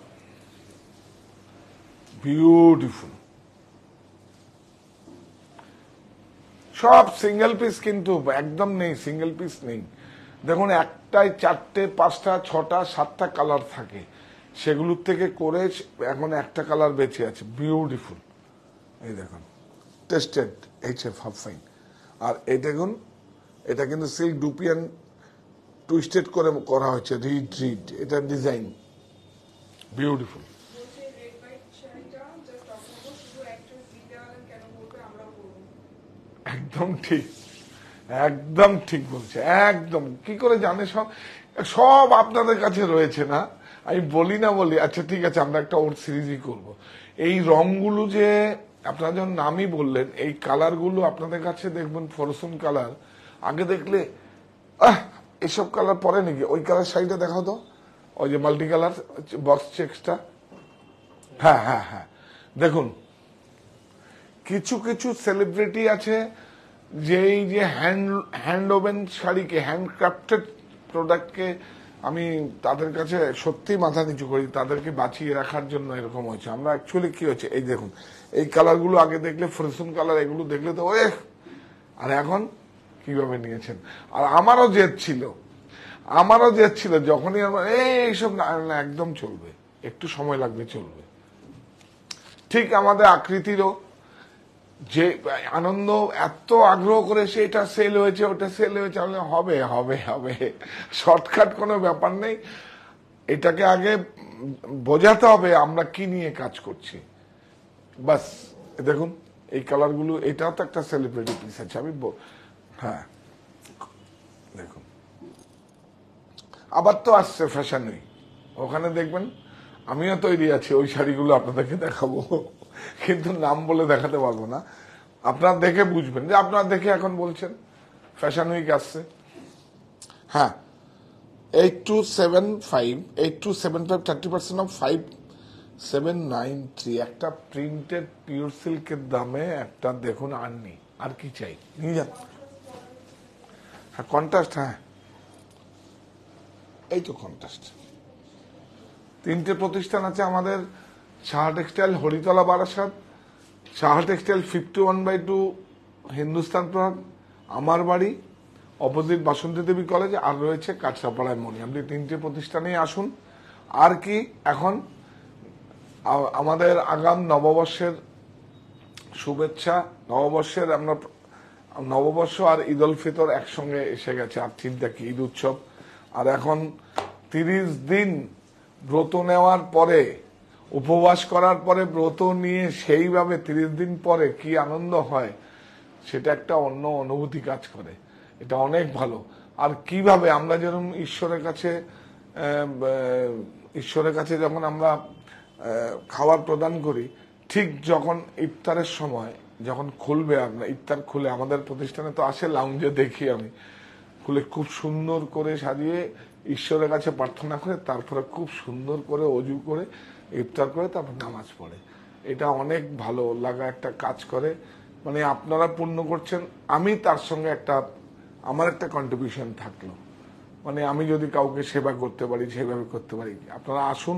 বিউটিফুল সব সিঙ্গেল পিস কিন্তু একদম নেই সিঙ্গেল পিস নেই দেখুন একটাই চারটে পাঁচটা ছটা সাতটা কালার থাকে সেগুলোর থেকে করে এখন একটা কালার বেঁচে আছে বিউটিফুল এই দেখুন tested H F half fine আর এটা এখন এটা কিন্তু সিল্ক ডুপিয়ান টুইস্টেড করে করা হয়েছে রিড রিড এটা ডিজাইন বিউটিফুল একদম ঠিক একদম ঠিক বলছে একদম কি করে জানে সব সব আপনাদের কাছে রয়েছে না আমি বলি না বলি আচ্ছা ঠিক আছে আমরা একটা ওর সিরিজই করব এই রংগুলো যে আপনারা যখন নামই বললেন এই কালারগুলো আপনাদের কাছে দেখবেন ফরসুন কালার আগে দেখলে এসব কালার পরে নাকি ওই কালার শাড়িটা দেখাও তো ওই যে মাল্টি কালার বক্স চেক্সটা হ্যাঁ হ্যাঁ হ্যাঁ দেখুন কিছু কিছু সেলিব্রিটি আছে যেই যে হ্যান্ড হ্যান্ড ওভেন শাড়িকে হ্যান্ডক্রাফটেড প্রোডাক্টকে আমি তাদের কাছে সত্যি মাথা নিচু করি তাদেরকে বাঁচিয়ে রাখার জন্য এরকম হয়েছে আমরা অ্যাকচুয়ালি কি হয়েছে এই দেখুন এই কালারগুলো আগে দেখলে ফ্রসুন কালার এগুলো দেখলে তো ওয়ে আর এখন কিভাবে নিয়েছেন আর আমারও জেদ ছিল আমারও জেদ ছিল যখনই আমার এইসব না একদম চলবে একটু সময় লাগবে চলবে ঠিক আমাদের আকৃতিরও যে আনন্দ এত আগ্রহ করে সে এটা সেল হয়েছে ওটা সেল হয়েছে হবে হবে হবে শর্টকাট কোনো ব্যাপার নেই এটাকে আগে বোঝাতে হবে আমরা কি নিয়ে কাজ করছি বাস দেখুন এই কালারগুলো এটাও তো একটা সেলিব্রিটি পিস আছে আমি হ্যাঁ দেখুন আবার তো আসছে ফ্যাশন ওখানে দেখবেন আমিও তৈরি আছি ওই শাড়িগুলো আপনাদেরকে দেখাবো কিন্তু নাম বলে দেখাতে পারবো না আপনার দেখে বুঝবেন যে আপনার দেখে এখন বলছেন ফ্যাশন উইক আসছে হ্যাঁ eight two seven five eight two seven five thirty percent off five seven nine three একটা প্রিন্টেড পিওর সিল্কের দামে একটা দেখুন আর নি আর কি চাই নিয়ে যান হ্যাঁ কন্ট্রাস্ট হ্যাঁ এই তো কন্ট্রাস্ট তিনটে প্রতিষ্ঠান আছে আমাদের Saha textile Haritala Barasat Saha textile fifty one by two Hindustan প্রধান আমার বাড়ি অপোজিট বাসন্তী দেবী কলেজ আর রয়েছে কাঠসাপাড়ায় মনি আপনি তিনটে প্রতিষ্ঠানেই আসুন আর কি এখন আমাদের আগাম নববর্ষের শুভেচ্ছা নববর্ষের আমরা নববর্ষ আর ঈদ উল ফিতর একসঙ্গে এসে গেছে আর চিন্তা কি ঈদ উৎসব আর এখন তিরিশ দিন ব্রত নেওয়ার পরে উপবাস করার পরে ব্রত নিয়ে সেইভাবে তিরিশ দিন পরে কি আনন্দ হয় সেটা একটা অন্য অনুভূতি কাজ করে এটা অনেক ভালো আর কিভাবে আমরা যেরকম ঈশ্বরের কাছে ঈশ্বরের কাছে যখন আমরা খাবার প্রদান করি ঠিক যখন ইফতারের সময় যখন খুলবে আপনার ইফতার খুলে আমাদের প্রতিষ্ঠানে তো আসে লাউঞ্জে দেখি আমি খুলে খুব সুন্দর করে সাজিয়ে ঈশ্বরের কাছে প্রার্থনা করে তারপরে খুব সুন্দর করে অজু করে ইফতার করে তারপর নামাজ পড়ে এটা অনেক ভালো লাগা একটা কাজ করে মানে আপনারা পূর্ণ করছেন আমি তার সঙ্গে একটা আমার একটা কন্ট্রিবিউশন থাকলো মানে আমি যদি কাউকে সেবা করতে পারি সেভাবে করতে পারি আপনারা আসুন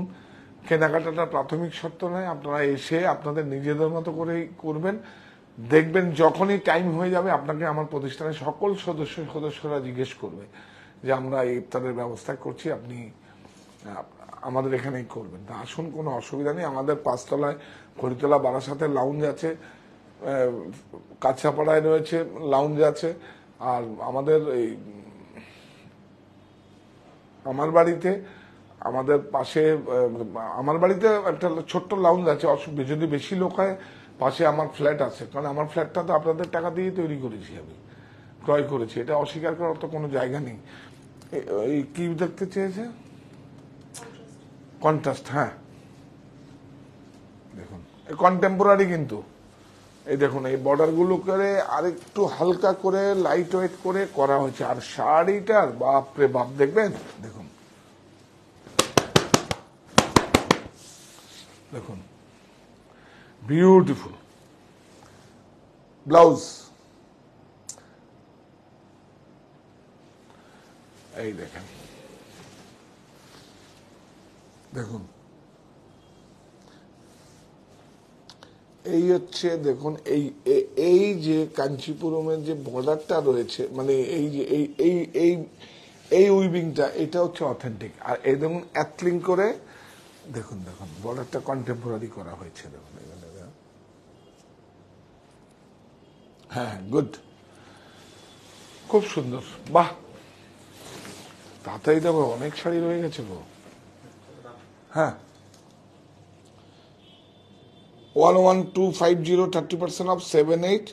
কেনাকাটাটা প্রাথমিক শর্ত নয় আপনারা এসে আপনাদের নিজেদের মতো করেই করবেন দেখবেন যখনই টাইম হয়ে যাবে আপনাকে আমার প্রতিষ্ঠানের সকল সদস্য সদস্যরা জিজ্ঞেস করবে যে আমরা ইফতারের ব্যবস্থা করছি আপনি আমাদের এখানেই করবেন তা আসুন কোনো অসুবিধা নেই আমাদের পাঁচতলায় খড়িতলা বারাসাতের লাউঞ্জ আছে কাছাপাড়ায় রয়েছে লাউঞ্জ আছে আর আমাদের এই আমার বাড়িতে আমাদের পাশে আমার বাড়িতে একটা ছোট্ট লাউঞ্জ আছে যদি বেশি লোক হয় পাশে আমার ফ্ল্যাট আছে কারণ আমার ফ্ল্যাটটা তো আপনাদের টাকা দিয়ে তৈরি করেছি আমি ক্রয় করেছি এটা অস্বীকার করার তো কোনো জায়গা নেই কি দেখতে চেয়েছে কন্ট্রাস্ট হ্যাঁ দেখুন কন্টেম্পোরারি কিন্তু এই দেখুন এই বর্ডারগুলো করে আরেকটু হালকা করে লাইট ওয়েট করে করা হয়েছে আর শাড়িটার বাপরে বাপ দেখবেন দেখুন দেখুন বিউটিফুল ব্লাউজ এই দেখেন দেখুন এই হচ্ছে দেখুন এই এই যে কাঞ্চিপুরমের যে বর্ডারটা রয়েছে মানে এই যে এই এই এই এই উইভিংটা এটা হচ্ছে অথেন্টিক আর এই দেখুন অ্যাথলিং করে দেখুন দেখুন বর্ডারটা কন্টেম্পোরারি করা হয়েছে দেখুন এখানে হ্যাঁ গুড হ্যাঁ, খুব সুন্দর বাহ তাড়াতাড়ি দেখো অনেক শাড়ি রয়ে গেছে গো হ্যাঁ one one two five zero thirty percent off seven eight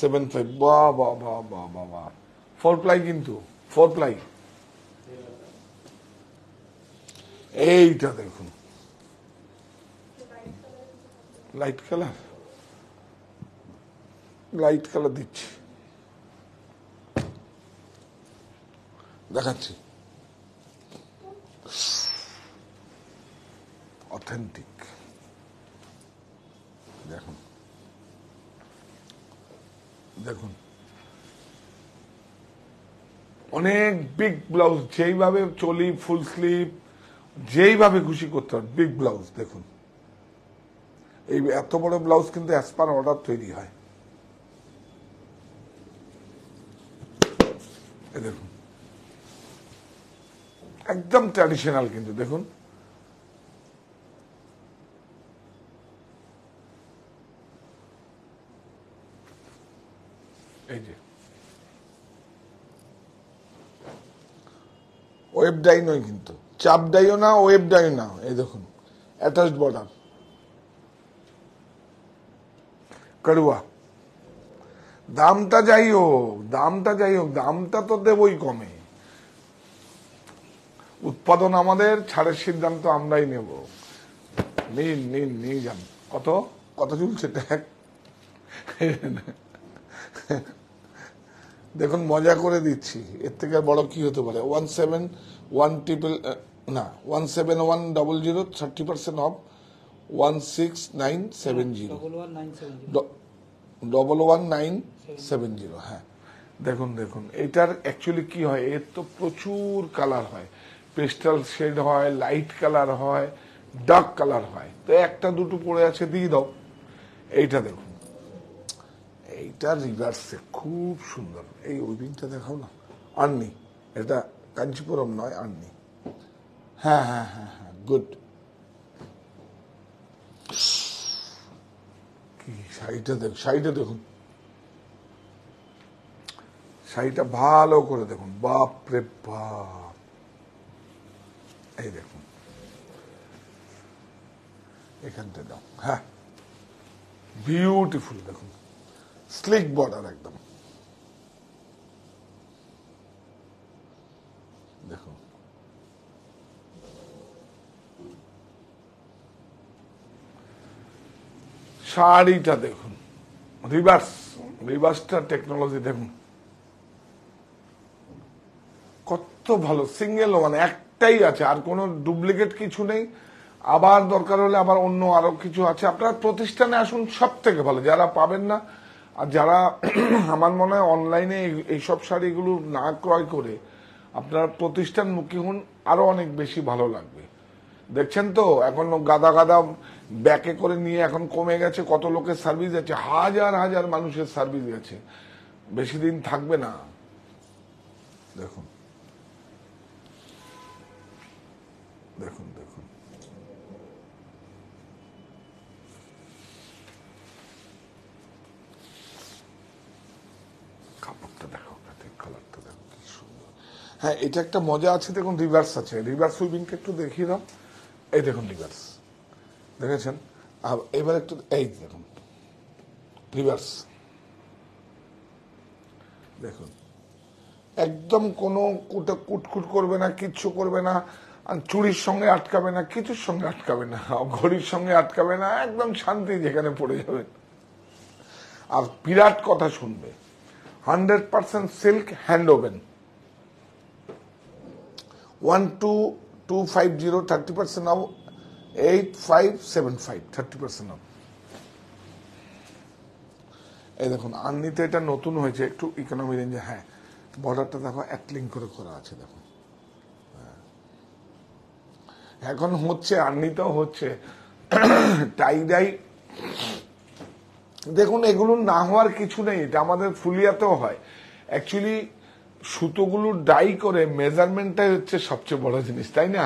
seven five বা বা বা বা বা বা ফোর প্লাই কিন্তু ফোর প্লাই এইটা দেখুন লাইট কালার লাইট কালার দিচ্ছি দেখাচ্ছি অথেন্টিক দেখুন দেখুন অনেক বিগ ব্লাউজ যেইভাবে চলি ফুল স্লিভ যেইভাবে খুশি করতে হয় বিগ ব্লাউজ দেখুন এই এত বড় ব্লাউজ কিন্তু অ্যাসপার পার অর্ডার তৈরি হয় দেখুন একদম ট্র্যাডিশনাল কিন্তু দেখুন ওয়েব ডাই নয় কিন্তু চাপ ডাইও না ওয়েব ডাইও না এই দেখুন অ্যাটাচড বর্ডার কারুয়া দামটা যাই হোক দামটা যাই হোক দামটা তো দেবই কমে উৎপাদন আমাদের ছাড়ের সিদ্ধান্ত আমরাই নেব নিন নিন নিয়ে যান কত কত চুলছে দেখ দেখুন মজা করে দিচ্ছি এর থেকে বড় কি হতে পারে ওয়ান সেভেন ওয়ান ট্রিপল না one seven one double zero thirty percent off one six nine seven zero double one nine seven zero হ্যাঁ দেখুন দেখুন এটার অ্যাকচুয়ালি কি হয় এর তো প্রচুর কালার হয় পেস্টাল শেড হয় লাইট কালার হয় ডার্ক কালার হয় তো একটা দুটো পড়ে আছে দিয়ে দাও এইটা দেখুন এইটা রিভার্সে খুব সুন্দর এই উইভিংটা দেখাও না আননি এটা কাঞ্চিপুরম নয় আননি হ্যাঁ হ্যাঁ হ্যাঁ হ্যাঁ গুড কি শাড়িটা দেখ শাড়িটা দেখুন শাড়িটা ভালো করে দেখুন বাপ রে বাপ এই দেখুন এখানটা দাও হ্যাঁ বিউটিফুল দেখুন স্লিক বর্ডার একদম দেখুন শাড়িটা দেখুন রিভার্স রিভার্সটা টেকনোলজি দেখুন কত ভালো সিঙ্গেল মানে একটাই আছে আর কোনো ডুপ্লিকেট কিছু নেই আবার দরকার হলে আবার অন্য আরো কিছু আছে আপনার প্রতিষ্ঠানে আসুন সব থেকে ভালো যারা পাবেন না আর যারা আমার মনে হয় অনলাইনে এইসব শাড়িগুলো না ক্রয় করে আপনার প্রতিষ্ঠানমুখী হন আরও অনেক বেশি ভালো লাগবে দেখছেন তো এখন গাদা গাদা ব্যাকে করে নিয়ে এখন কমে গেছে কত লোকের সার্ভিস আছে হাজার হাজার মানুষের সার্ভিস গেছে বেশি দিন থাকবে না দেখুন দেখুন হ্যাঁ এটা একটা মজা আছে দেখুন রিভার্স আছে রিভার্স সুইমিংটা একটু দেখিয়ে দাও এই দেখুন রিভার্স দেখেছেন এবার একটু এই দেখুন রিভার্স দেখুন একদম কোনো কুটা কুটকুট করবে না কিচ্ছু করবে না চুরির সঙ্গে আটকাবে না কিছুর সঙ্গে আটকাবে না ঘড়ির সঙ্গে আটকাবে না একদম শান্তি যেখানে পড়ে যাবে আর বিরাট কথা শুনবে hundred percent silk hand woven 12250 30% now 8575 30% now এই দেখুন আর্নিতে এটা নতুন হয়েছে একটু ইকোনমি রেঞ্জে হ্যাঁ বর্ডারটা দেখো এক লিঙ্ক করে করা আছে দেখো হ্যাঁ। এখন হচ্ছে আর্নিটাও হচ্ছে টাইডাই দেখুন এগুলো না হওয়ার কিছু নেই এটা আমাদের ফুলিয়াতেও হয় অ্যাকচুয়ালি সুতোগুলো ডাই করে মেজারমেন্টটাই হচ্ছে সবচেয়ে বড় জিনিস তাই না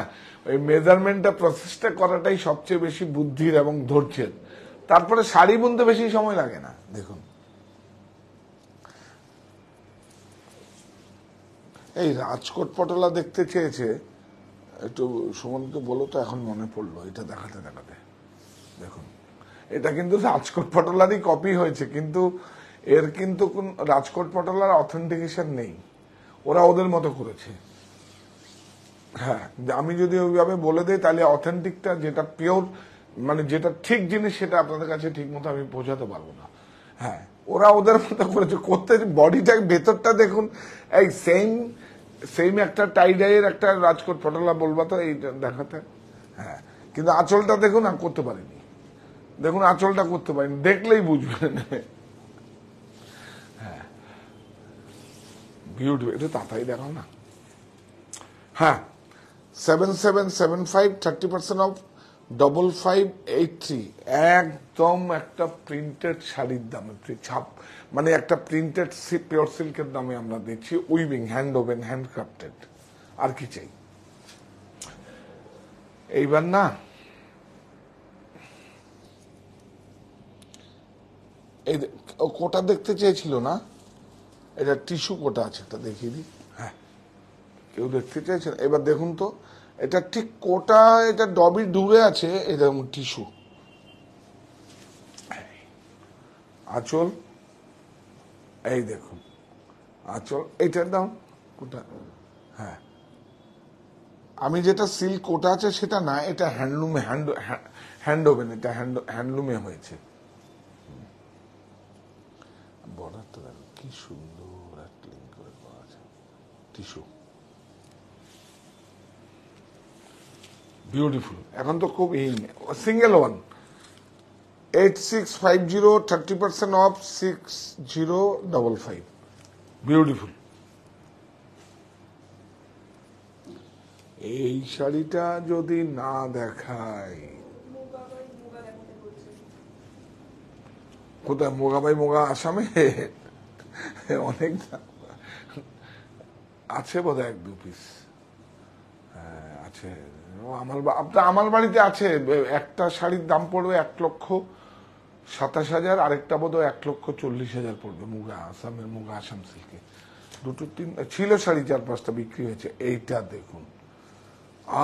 ওই মেজারমেন্টটা প্রসেসটা করাটাই সবচেয়ে বেশি বুদ্ধির এবং ধৈর্যের তারপরে শাড়ি বুনতে বেশি সময় লাগে না দেখুন এই রাজকোট পটলা দেখতে চেয়েছে একটু সুমনকে বলো তো এখন মনে পড়লো এটা দেখাতে দেখাতে দেখুন এটা কিন্তু রাজকোট পটলারই কপি হয়েছে কিন্তু এর কিন্তু কোন রাজকোট পটলার অথেন্টিকেশন নেই ওরা ওদের মতো করেছে হ্যাঁ আমি যদি ওইভাবে বলে দিই তাহলে অথেন্টিকটা যেটা পিওর মানে যেটা ঠিক জিনিস সেটা আপনাদের কাছে ঠিক মতো আমি পৌঁছাতে পারবো না হ্যাঁ ওরা ওদের মতো করেছে করতে বডিটা ভেতরটা দেখুন এই সেম সেম একটা টাইডাইয়ের একটা রাজকোট ফটোলা বলবা তো এই দেখাতে হ্যাঁ কিন্তু আঁচলটা দেখুন আর করতে পারিনি দেখুন আঁচলটা করতে পারিনি দেখলেই বুঝবেন উঠবে একটু তাড়াতাড়ি দেখাও না হ্যাঁ seven seven seven five thirty percent off double five eight three একদম একটা প্রিন্টেড শাড়ির দামে ছাপ মানে একটা প্রিন্টেড পিওর সিল্কের দামে আমরা দিচ্ছি উইভিং হ্যান্ড ওভেন হ্যান্ডক্রাফটেড আর কি চাই এইবার না এই কোটা দেখতে চেয়েছিল না এটা টিস্যু কোটা আছে এটা দেখিয়ে দিই হ্যাঁ কেউ দেখতে চাইছেন এবার দেখুন তো এটা ঠিক কোটা এটা ডবি ডুবে আছে এরকম টিস্যু আচল এই দেখুন আচল এটার দাম কোটা হ্যাঁ আমি যেটা সিল কোটা আছে সেটা না এটা হ্যান্ডলুমে হ্যান্ড হ্যাঁ, হ্যান্ড ওভেন এটা হ্যান্ড হ্যান্ডলুমে হয়েছে তো কি সুন্দর শিশু বিউটিফুল এখন তো খুব in single one eight six five zero thirty percent off six zero double five beautiful এই শাড়িটা যদি না দেখায় কোথায় মোগাবাই মোগা আসামে অনেক দাম আছে বোধ এক দু পিস হ্যাঁ আছে আমার আমার বাড়িতে আছে একটা শাড়ির দাম পড়বে এক লক্ষ সাতাশ হাজার আরেকটা বোধ এক লক্ষ চল্লিশ হাজার পড়বে মুগা আসামের মুগা আসাম সিল্কে দুটো তিন ছিল শাড়ি চার পাঁচটা বিক্রি হয়েছে এইটা দেখুন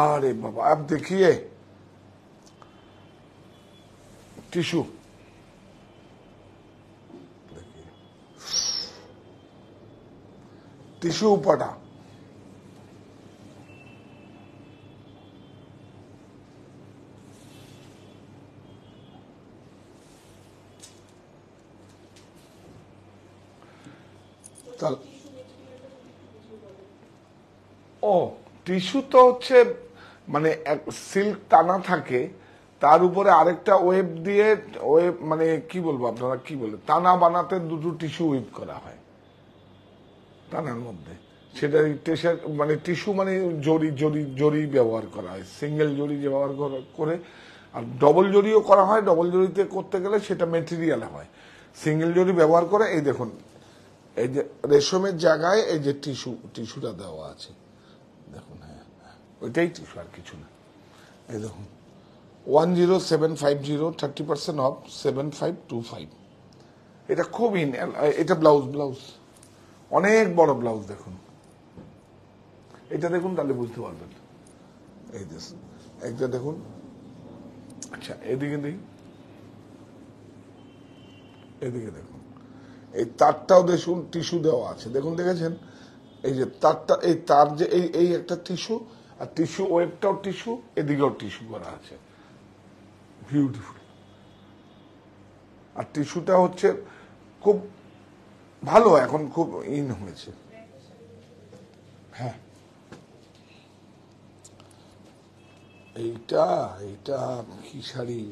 আরে বাবা আপ দেখিয়ে টিস্যু টিস্যু উপাটা ও টিস্যু তো হচ্ছে মানে সিল্ক টানা থাকে তার উপরে আরেকটা ওয়েব দিয়ে ওয়েব মানে কি বলবো আপনারা কি বলে টানা বানাতে দুটো টিস্যু উইপ করা হয় টানার মধ্যে সেটা মানে টিস্যু মানে জড়ি জড়ি জড়ি ব্যবহার করা হয় সিঙ্গেল জড়ি ব্যবহার করে আর ডবল জড়িও করা হয় ডবল জড়িতে করতে গেলে সেটা মেটেরিয়ালে হয় সিঙ্গেল জড়ি ব্যবহার করে এই দেখুন এই যে রেশমের জায়গায় এই যে টিস্যু টিস্যুটা দেওয়া আছে দেখুন হ্যাঁ ওইটাই টিস্যু আর কিছু না এই দেখুন one zero seven five zero thirty percent off seven five two five এটা খুব ইন এটা ব্লাউজ ব্লাউজ অনেক বড় ব্লাউজ দেখুন এটা দেখুন তাহলে বুঝতে পারবেন এই যে একটা দেখুন আচ্ছা এদিকে দিই এদিকে দেখুন এই তারটাও দেখুন টিস্যু দেওয়া আছে দেখুন দেখেছেন এই যে তারটা এই তার যে এই এই একটা টিস্যু আর টিস্যু একটাও টিস্যু এদিকেও টিস্যু করা আছে বিউটিফুল আর টিস্যুটা হচ্ছে খুব ভালো এখন খুব ইন হয়েছে হ্যাঁ এইটা এইটা কি শাড়ি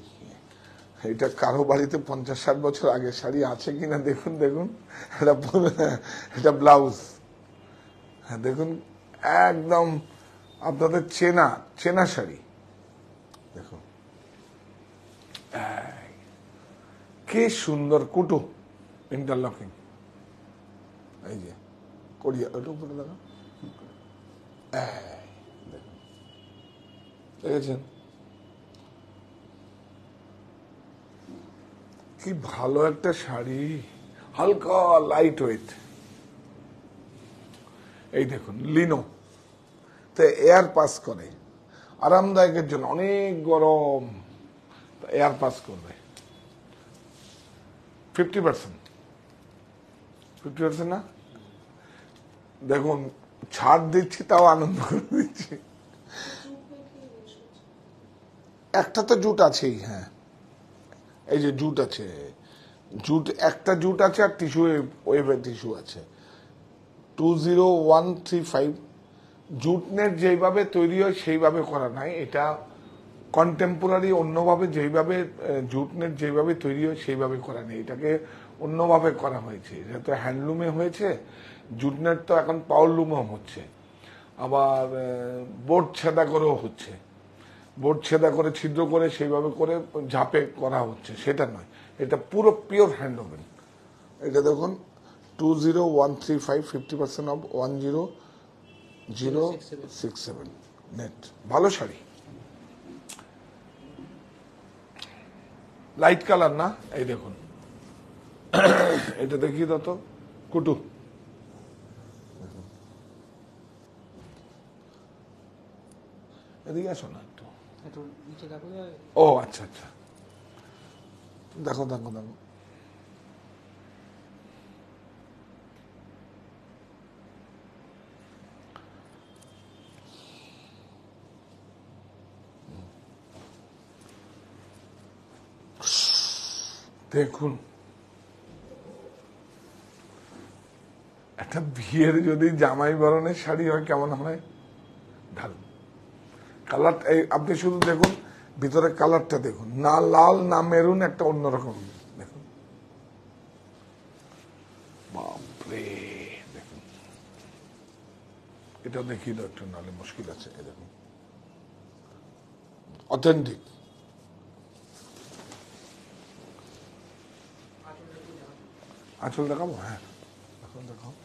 এটা কারো বাড়িতে পঞ্চাশ ষাট বছর আগে শাড়ি আছে কিনা দেখুন দেখুন এটা এটা ব্লাউজ হ্যাঁ দেখুন একদম আপনাদের চেনা চেনা শাড়ি দেখুন কে সুন্দর কুটু ইন্টারলকিং এই যে ওটা উপরে দেখো দেখেছেন কি ভালো একটা শাড়ি হালকা লাইট ওয়েট এই দেখুন লিনো তো এয়ার পাস করে আরামদায়কের জন্য অনেক গরম এয়ার পাস করবে ফিফটি পার্সেন্ট ফিফটি পার্সেন্ট না দেখুন ছাড় দিচ্ছি তাও আনন্দ করে দিচ্ছি একটা তো জুট আছেই হ্যাঁ এই যে জুট আছে জুট একটা জুট আছে আর টিস্যু ওয়েভের টিস্যু আছে two zero one three five jute net যেইভাবে তৈরি হয় সেইভাবে করা নাই এটা কন্টেম্পোরারি অন্যভাবে যেইভাবে জুট নেট যেইভাবে তৈরি হয় সেইভাবে করা নেই এটাকে অন্যভাবে করা হয়েছে এটা তো হ্যান্ডলুমে হয়েছে জুটনেট তো এখন পাওয়ার লুমও হচ্ছে আবার বোর্ড ছেদা করেও হচ্ছে বোর্ড ছেদা করে ছিদ্র করে সেইভাবে করে ঝাঁপে করা হচ্ছে সেটা নয় এটা পুরো পিওর হ্যান্ড ওভেন এটা দেখুন two zero one three five fifty percent off one zero zero six seven net ভালো শাড়ি লাইট কালার না এই দেখুন এটা দেখি তত কুটু এদিকে আসো না একটু ও আচ্ছা আচ্ছা দেখো দেখো দেখো দেখুন একটা বিয়ের যদি জামাই বরণের শাড়ি হয় কেমন হয় ঢাল কালার আপনি শুধু দেখুন ভিতরে কালারটা দেখুন না লাল না মেরুন একটা অন্যরকম দেখুন বাপরে দেখুন এটা দেখি একটু নালে মুশকিল আছে দেখুন অথেন্টিক আচল দেখাবো হ্যাঁ এখন দেখাবো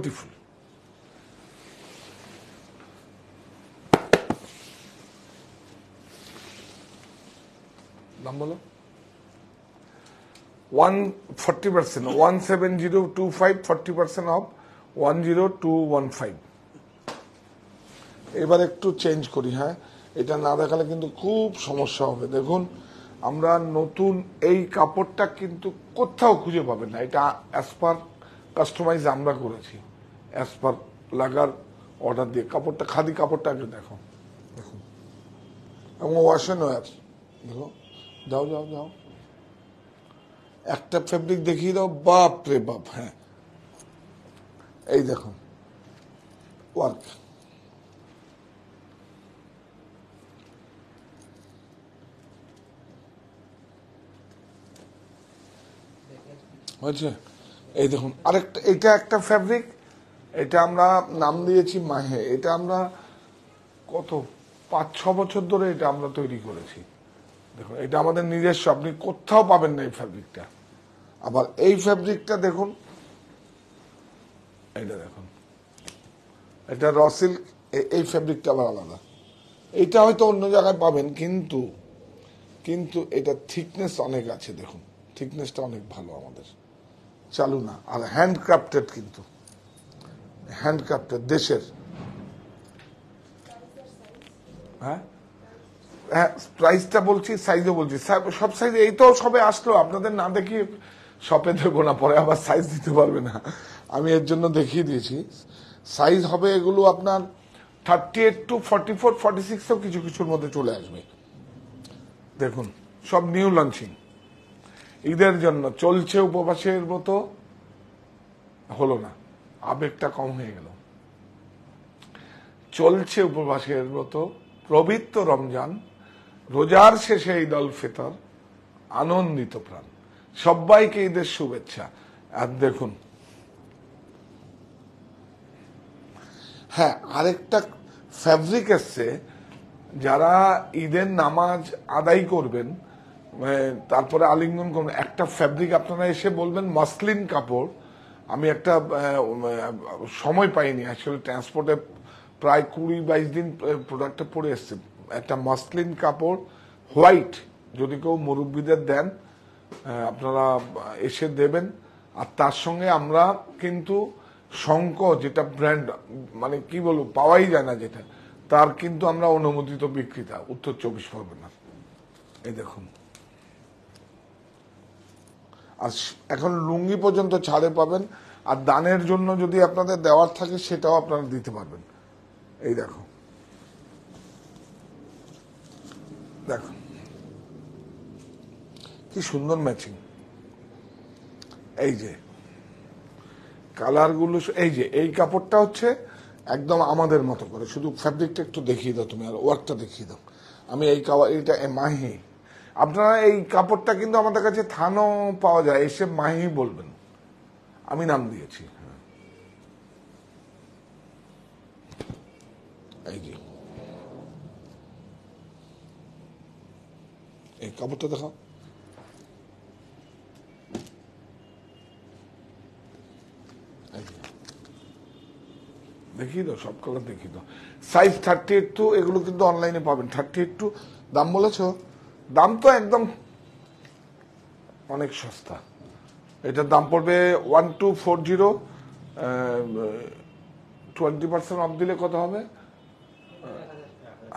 beautiful. Number বলো one forty percent one seven zero two one five এবার একটু চেঞ্জ করি হ্যাঁ এটা না দেখালে কিন্তু খুব সমস্যা হবে দেখুন আমরা নতুন এই কাপড়টা কিন্তু কোথাও খুঁজে পাবেন না এটা অ্যাজ পার কাস্টমাইজ আমরা করেছি অ্যাজ পার লাগার অর্ডার দিয়ে কাপড়টা খাদি কাপড়টা আগে দেখো দেখো এবং ওয়াশ অ্যান্ড ওয়ার দেখো যাও যাও যাও একটা ফেব্রিক দেখিয়ে দাও বাপ রে বাপ হ্যাঁ এই দেখো ওয়ার্ক হয়েছে এই দেখুন আরেকটা এটা একটা ফ্যাব্রিক এটা আমরা নাম দিয়েছি মাহে এটা আমরা কত পাঁচ ছ বছর ধরে এটা আমরা তৈরি করেছি দেখুন এটা আমাদের নিজস্ব আপনি কোথাও পাবেন না এই ফ্যাব্রিকটা আবার এই ফ্যাব্রিকটা দেখুন এটা দেখুন এটা রসিল সিল্ক এই ফ্যাব্রিকটা আবার আলাদা এটা হয়তো অন্য জায়গায় পাবেন কিন্তু কিন্তু এটা থিকনেস অনেক আছে দেখুন থিকনেসটা অনেক ভালো আমাদের চালু না আর হ্যান্ডক্রাফটেড কিন্তু হ্যান্ডকাপটা দেশের হ্যাঁ হ্যাঁ প্রাইসটা বলছি সাইজও বলছি সব সাইজ এই তো সবে আসলো আপনাদের না দেখি শপে দেবো না পরে আবার সাইজ দিতে পারবে না আমি এর জন্য দেখিয়ে দিয়েছি সাইজ হবে এগুলো আপনার thirty eight to forty four forty সিক্সও কিছু কিছুর মধ্যে চলে আসবে দেখুন সব নিউ লঞ্চিং ঈদের জন্য চলছে উপবাসের মতো হলো না আবেগটা কম হয়ে গেল চলছে উপবাসের ব্রত প্রবৃত্ত রমজান রোজার শেষে ঈদ অল ফিতর আনন্দিত প্রাণ সবাইকে ঈদের শুভেচ্ছা আর দেখুন হ্যাঁ আরেকটা ফ্যাব্রিক এসছে যারা ঈদের নামাজ আদায় করবেন তারপরে আলিঙ্গন করবেন একটা ফ্যাব্রিক আপনারা এসে বলবেন মাসলিন কাপড় আমি একটা সময় পাইনি আসলে ট্রান্সপোর্টে প্রায় কুড়ি বাইশ দিন প্রোডাক্টটা পরে এসছে একটা মাসলিন কাপড় হোয়াইট যদি কেউ মুরব্বীদের দেন আপনারা এসে দেবেন আর তার সঙ্গে আমরা কিন্তু শঙ্ক যেটা ব্র্যান্ড মানে কি বলবো পাওয়াই যায় না যেটা তার কিন্তু আমরা অনুমোদিত বিক্রেতা উত্তর চব্বিশ পরগনা এই দেখুন আর এখন লুঙ্গি পর্যন্ত ছাড়ে পাবেন আর দানের জন্য যদি আপনাদের দেওয়ার থাকে সেটাও আপনারা দিতে পারবেন এই দেখো দেখো কি সুন্দর ম্যাচিং এই যে কালারগুলো এই যে এই কাপড়টা হচ্ছে একদম আমাদের মতো করে শুধু ফ্যাব্রিকটা একটু দেখিয়ে দাও তুমি আর ওয়ার্কটা দেখিয়ে দাও আমি এই কাওয়া এইটা মাহি আপনারা এই কাপড়টা কিন্তু আমাদের কাছে থানো পাওয়া যায় এসে মাহি বলবেন আমি নাম দিয়েছি এই এই কাপড়টা দেখাও দেখি তো সব কালার দেখি তো সাইজ থার্টি এইট টু এগুলো কিন্তু অনলাইনে পাবেন থার্টি এইট টু দাম বলেছো দাম তো একদম অনেক সস্তা এটার দাম পড়বে one two four zero twenty percent off দিলে কত হবে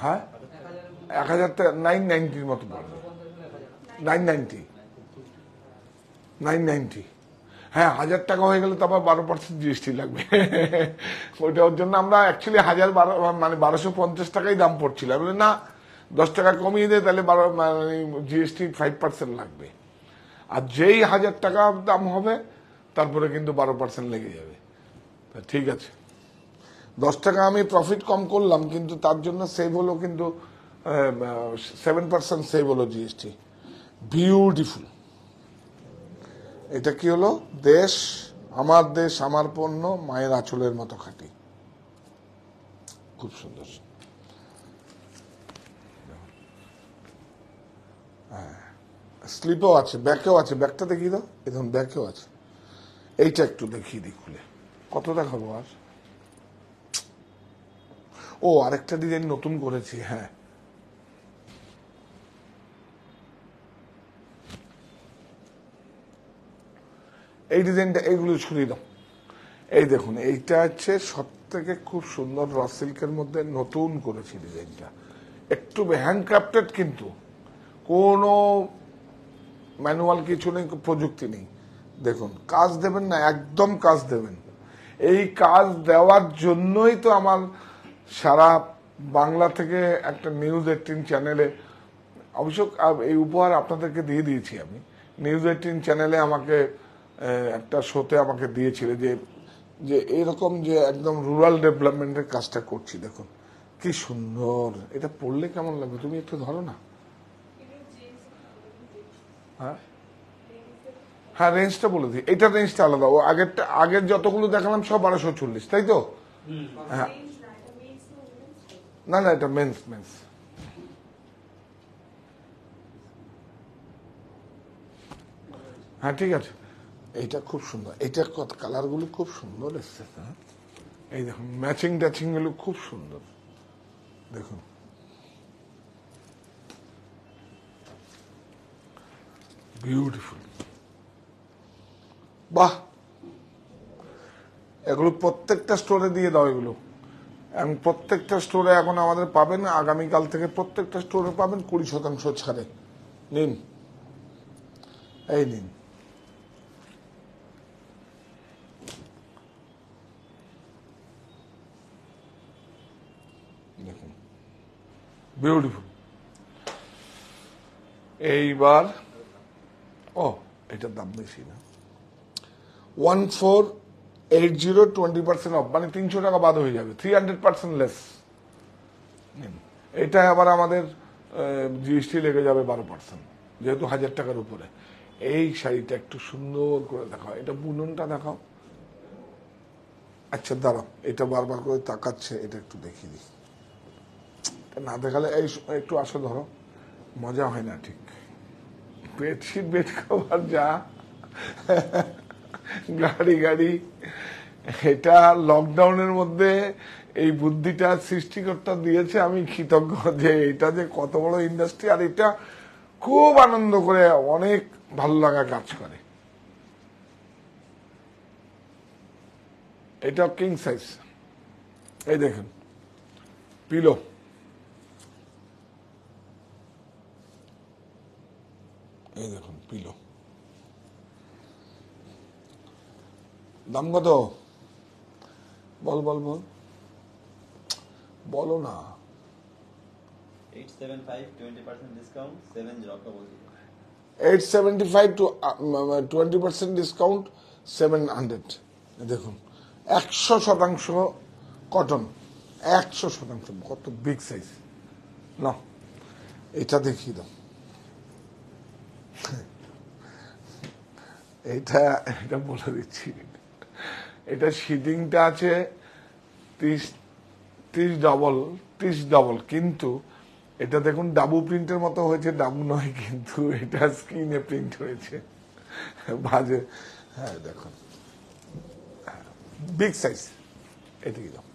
হ্যাঁ এক হাজার নাইন নাইনটির মতো পড়বে নাইন নাইনটি নাইন নাইনটি হ্যাঁ হাজার টাকা হয়ে গেলে তো আবার বারো পার্সেন্ট জিএসটি লাগবে ওইটা ওর জন্য আমরা অ্যাকচুয়ালি হাজার বারো মানে বারোশো পঞ্চাশ টাকাই দাম পড়ছিল না দশ টাকা কমিয়ে দেয় তাহলে বারো মানে জিএসটি ফাইভ পার্সেন্ট লাগবে আর যেই হাজার টাকা দাম হবে তারপরে কিন্তু বারো পার্সেন্ট লেগে যাবে ঠিক আছে দশ টাকা আমি প্রফিট কম করলাম কিন্তু তার জন্য সেভ হলো কিন্তু সেভেন পার্সেন্ট সেভ হলো জিএসটি বিউটিফুল এটা কি হলো দেশ আমার দেশ আমার পণ্য মায়ের আঁচলের মতো খাঁটি খুব সুন্দর স্লিপেও আছে ব্যাকেও আছে ব্যাকটা দেখি দাও এখন ব্যাকেও আছে এইটা একটু দেখিয়ে দিই খুলে কত দেখাবো আর ও আরেকটা ডিজাইন নতুন করেছি হ্যাঁ এই ডিজাইনটা এইগুলো ছুরি দাও এই দেখুন এইটা হচ্ছে সব থেকে খুব সুন্দর র সিল্কের মধ্যে নতুন করেছি ডিজাইনটা একটু হ্যান্ডক্রাফটেড কিন্তু কোনো ম্যানুয়াল কিছু নেই প্রযুক্তি নেই দেখুন কাজ দেবেন না একদম কাজ দেবেন এই কাজ দেওয়ার জন্যই তো আমার সারা বাংলা থেকে একটা নিউজ এইটিন চ্যানেলে অবশ্য এই উপহার আপনাদেরকে দিয়ে দিয়েছি আমি নিউজ এইটিন চ্যানেলে আমাকে একটা শোতে আমাকে দিয়েছিল যে যে এরকম যে একদম রুরাল ডেভেলপমেন্টের কাজটা করছি দেখুন কি সুন্দর এটা পড়লে কেমন লাগবে তুমি একটু ধরো না হ্যাঁ হ্যাঁ রেঞ্জটা বলে দিই এটা রেঞ্জটা আলাদা ও আগেরটা আগের যতগুলো দেখালাম সব বারোশো চল্লিশ তাই তো হ্যাঁ না না এটা মেন্স মেন্স হ্যাঁ ঠিক আছে এটা খুব সুন্দর এটা কালারগুলো খুব সুন্দর এসছে হ্যাঁ? এই দেখুন ম্যাচিং ট্যাচিংগুলো খুব সুন্দর দেখুন বিউটিফুল বাহ এগুলো প্রত্যেকটা স্টোরে দিয়ে দাও এগুলো এবং প্রত্যেকটা স্টোরে এখন আমাদের পাবেন আগামীকাল থেকে প্রত্যেকটা স্টোরে পাবেন কুড়ি শতাংশ ছাড়ে নিন এই নিন দেখুন বিউটিফুল এইবার ও oh, এটার দাম বেশি না one four eight zero twenty percent off মানে তিনশো টাকা বাদ হয়ে যাবে থ্রি হান্ড্রেড পার্সেন্ট লেস এটা আবার আমাদের জিএসটি লেগে যাবে বারো পার্সেন্ট যেহেতু হাজার টাকার উপরে এই শাড়িটা একটু সুন্দর করে দেখাও এটা বুননটা দেখাও আচ্ছা দাঁড়াও এটা বারবার করে তাকাচ্ছে এটা একটু দেখিয়ে দিই না দেখালে এই একটু আসো ধরো মজা হয় না ঠিক বেডশিট বেড কভার যা গাড়ি গাড়ি এটা লকডাউনের মধ্যে এই বুদ্ধিটা সৃষ্টিকর্তা দিয়েছে আমি কৃতজ্ঞ যে এটা যে কত বড় ইন্ডাস্ট্রি আর এটা খুব আনন্দ করে অনেক ভালো লাগা কাজ করে এটা কিং সাইজ এই দেখুন পিলো এই দেখুন পিলো দাম কত বল বল বল বলো না eight seventy five two twenty percent discount seven hundred দেখুন একশো শতাংশ কটন একশো শতাংশ কত বিগ সাইজ না এটা দেখিয়ে দাও এটা এটা বলে দিচ্ছি এটা শিডিংটা আছে ত্রিশ ত্রিশ ডবল ত্রিশ ডবল কিন্তু এটা দেখুন ডাবু প্রিন্টের মতো হয়েছে ডাবু নয় কিন্তু এটা স্ক্রিনে প্রিন্ট হয়েছে বাজে হ্যাঁ দেখুন বিগ সাইজ কি দাও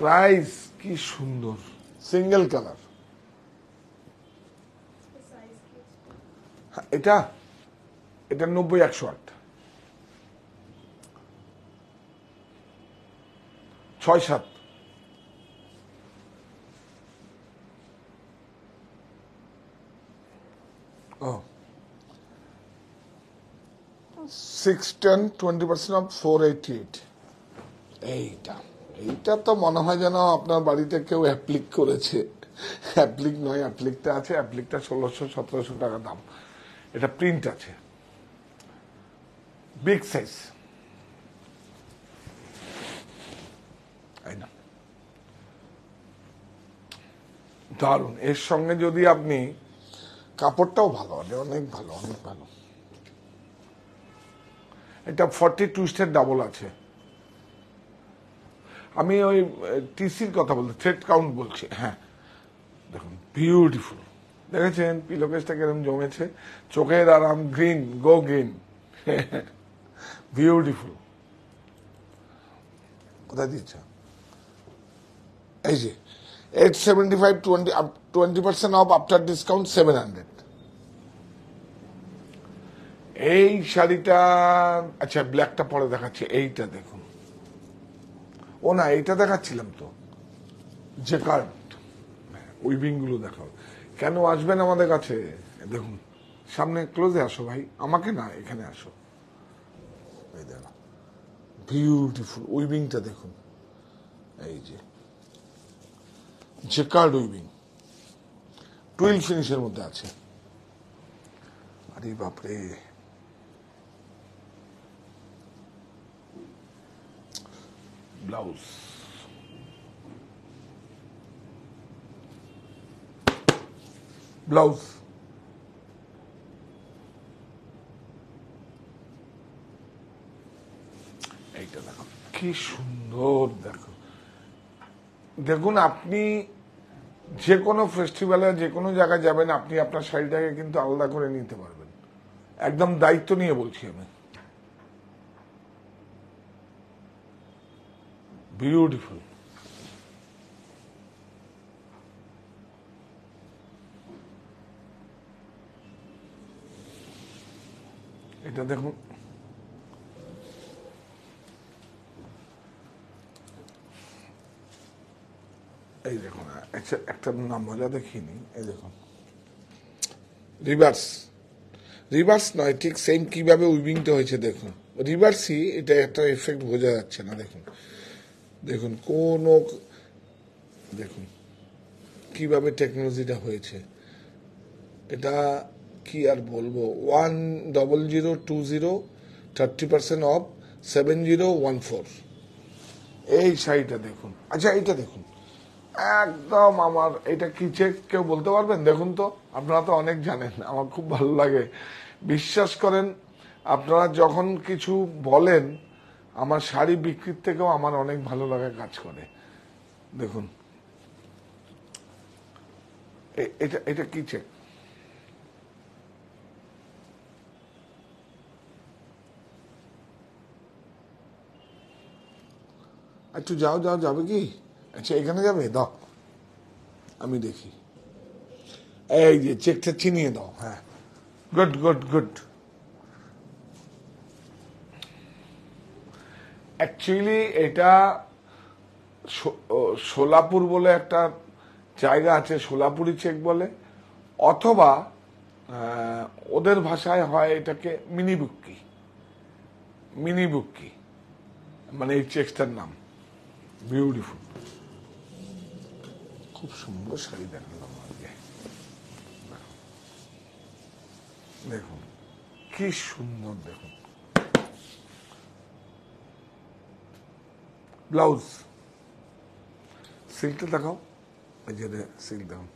প্রাইস কি সুন্দর সিঙ্গেল কালার এটা এটা নব্বই একশো আট ছয় সাত six ten twenty percent off four eighty eight এইটা এইটা তো মনে হয় যেন আপনার বাড়িতে কেউ অ্যাপ্লিক করেছে অ্যাপ্লিক নয় অ্যাপ্লিকটা আছে অ্যাপ্লিকটা ষোলোশো সতেরোশো টাকা দাম এটা প্রিন্ট আছে বিগ সাইজ দারুণ এর সঙ্গে যদি আপনি কাপড়টাও ভালো অনেক ভালো অনেক ভালো এটা ফর্টি টুইস্টের ডাবল আছে আমি ওই টিসির কথা বলছি থ্রেড কাউন্ট বলছি হ্যাঁ দেখুন বিউটিফুল দেখেছেন পিলোকেশটা কিরম জমেছে চোখের আরাম গ্রিন গো গ্রিন বিউটিফুল কোথায় দিচ্ছে এই যে eight seventy five twenty twenty percent off after discount seven hundred এই শাড়িটা আচ্ছা ব্ল্যাকটা পরে দেখাচ্ছি এইটা দেখুন ও না এইটা দেখাচ্ছিলাম তো যে কার্ড উইভিংগুলো দেখাও কেন আসবেন আমাদের কাছে দেখুন সামনে ক্লোজে আসো ভাই আমাকে না এখানে আসো এই দেখো বিউটিফুল উইভিংটা দেখুন এই যে জেকার্ড উইভিং টুইল ফিনিশের মধ্যে আছে আরে বাপরে ব্লাউজ ব্লাউজ দেখো কি সুন্দর দেখো দেখুন আপনি যে কোনো ফেস্টিভ্যালে যে কোনো জায়গায় যাবেন আপনি আপনার শাড়িটাকে কিন্তু আলাদা করে নিতে পারবেন একদম দায়িত্ব নিয়ে বলছি আমি বিউটিফুল এটা দেখুন এই দেখুন আচ্ছা, একটা নাম মজা দেখিনি এই দেখুন রিভার্স রিভার্স নয় ঠিক সেম কীভাবে উইভিংটা হয়েছে দেখুন রিভার্সই এটা একটা এফেক্ট বোঝা যাচ্ছে না দেখুন দেখুন কোনো দেখুন কিভাবে টেকনোলজিটা হয়েছে এটা কি আর বলবো one double zero two zero thirty percent off seven zero one four এই শাড়িটা দেখুন আচ্ছা এইটা দেখুন একদম আমার এটা কি চেক কেউ বলতে পারবেন দেখুন তো আপনারা তো অনেক জানেন আমার খুব ভালো লাগে বিশ্বাস করেন আপনারা যখন কিছু বলেন আমার শাড়ি বিক্রির থেকেও আমার অনেক ভালো লাগা কাজ করে দেখুন এটা এটা কি চেক একটু যাও যাও যাবে কি আচ্ছা এখানে যাবে দাও আমি দেখি এই যে চেকটা চিনিয়ে দাও হ্যাঁ গুড গুড গুড অ্যাকচুয়ালি এটা সোলাপুর বলে একটা জায়গা আছে সোলাপুরি চেক বলে অথবা ওদের ভাষায় হয় এটাকে মিনি বুক্কি মিনি বুক্কি মানে এই চেকটার নাম বিউটিফুল খুব সুন্দর শাড়ি দেখালো আমাকে দেখুন কি সুন্দর দেখুন ব্লাউজ সিল্কটা দেখাও এই যে সিল্ক দেখুন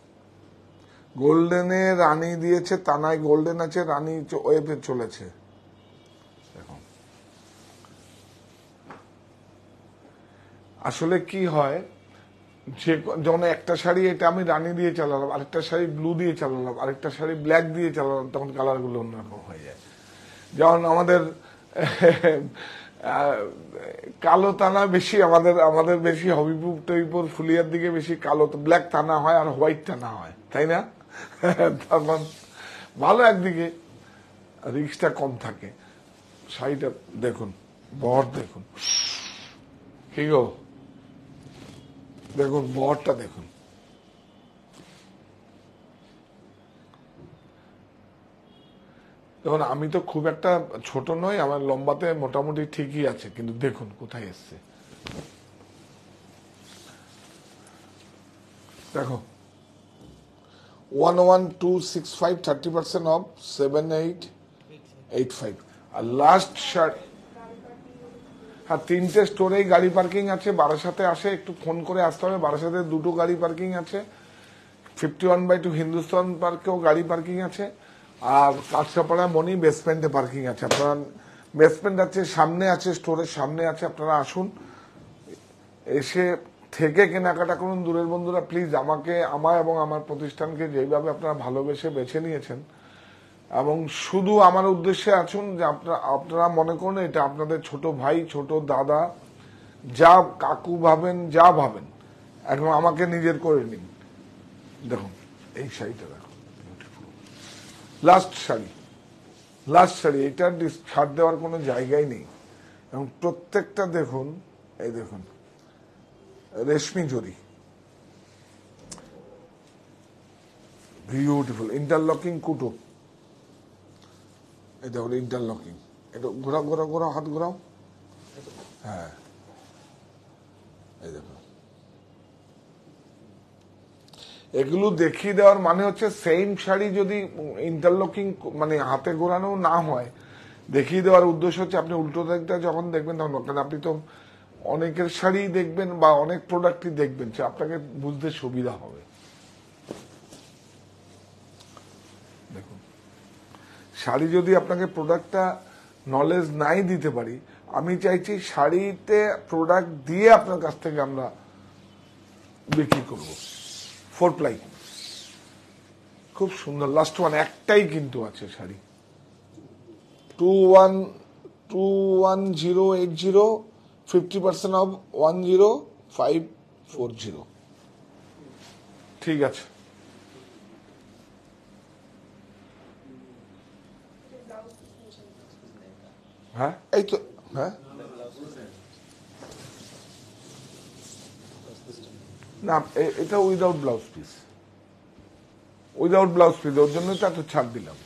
গোল্ডেনে রানী দিয়েছে তানায় গোল্ডেন আছে রানী ওয়েভে চলেছে আসলে কি হয় যে যখন একটা শাড়ি এটা আমি রানি দিয়ে চালালাম আরেকটা শাড়ি ব্লু দিয়ে চালালাম আরেকটা শাড়ি ব্ল্যাক দিয়ে চালালাম তখন কালারগুলো অন্যরকম হয়ে যায় যেমন আমাদের কালো তানা বেশি আমাদের আমাদের বেশি হবিপুর টবিপুর ফুলিয়ার দিকে বেশি কালো ব্ল্যাক টানা হয় আর হোয়াইট থানা হয় তাই না তারপর ভালো একদিকে রিক্সটা কম থাকে শাড়িটা দেখুন বর দেখুন কি গো দেখুন বরটা দেখুন দেখুন আমি তো খুব একটা ছোট নই আমার লম্বাতে মোটামুটি ঠিকই আছে কিন্তু দেখুন কোথায় এসছে দেখো one one two six five thirty percent off seven eight eight five আর লাস্ট শার্ট আর তিনটে স্টোরেই গাড়ি পার্কিং আছে বারাসাতে আসে একটু ফোন করে আসতে হবে বারাসাতে দুটো গাড়ি পার্কিং আছে fifty one by two Hindustan পার্কেও গাড়ি পার্কিং আছে আর কাঁচরাপাড়া মনি বেসমেন্টে পার্কিং আছে আপনারা বেসমেন্ট আছে সামনে আছে স্টোরের সামনে আছে আপনারা আসুন এসে থেকে কেনাকাটা করুন দূরের বন্ধুরা প্লিজ আমাকে আমার এবং আমার প্রতিষ্ঠানকে যেইভাবে আপনারা ভালোবেসে বেছে নিয়েছেন এবং শুধু আমার উদ্দেশ্যে আছেন যে আপনারা আপনারা মনে করেন এটা আপনাদের ছোট ভাই ছোট দাদা যা কাকু ভাবেন যা ভাবেন এখন আমাকে নিজের করে নিন দেখুন এই শাড়িটা দেখুন লাস্ট শাড়ি লাস্ট শাড়ি এটার ছাড় দেওয়ার কোনো জায়গাই নেই এবং প্রত্যেকটা দেখুন এই দেখুন রেশমি জরি বিউটিফুল ইন্টারলকিং কুটুক এটা হলো ইন্টারলকিং এটা ঘোরাও ঘোরাও ঘোরাও হাত ঘোরাও হ্যাঁ এই দেখো এগুলো দেখিয়ে দেওয়ার মানে হচ্ছে সেম শাড়ি যদি ইন্টারলকিং মানে হাতে ঘোরানো না হয় দেখিয়ে দেওয়ার উদ্দেশ্য হচ্ছে আপনি উল্টো দিকটা যখন দেখবেন তখন কারণ আপনি তো অনেকের শাড়ি দেখবেন বা অনেক প্রোডাক্টই দেখবেন আপনাকে বুঝতে সুবিধা হবে শাড়ি যদি আপনাকে প্রোডাক্টটা নলেজ নাই দিতে পারি আমি চাইছি শাড়িতে প্রোডাক্ট দিয়ে আপনার কাছ থেকে আমরা বিক্রি করব ফোর প্লাই খুব সুন্দর লাস্ট ওয়ান একটাই কিন্তু আছে sari two one two one zero eight zero fifty percent off one zero five four zero ঠিক আছে হ্যাঁ এই তো হ্যাঁ না এটা without blouse piece without blouse piece ওর জন্য তো এত ছাড় দিলাম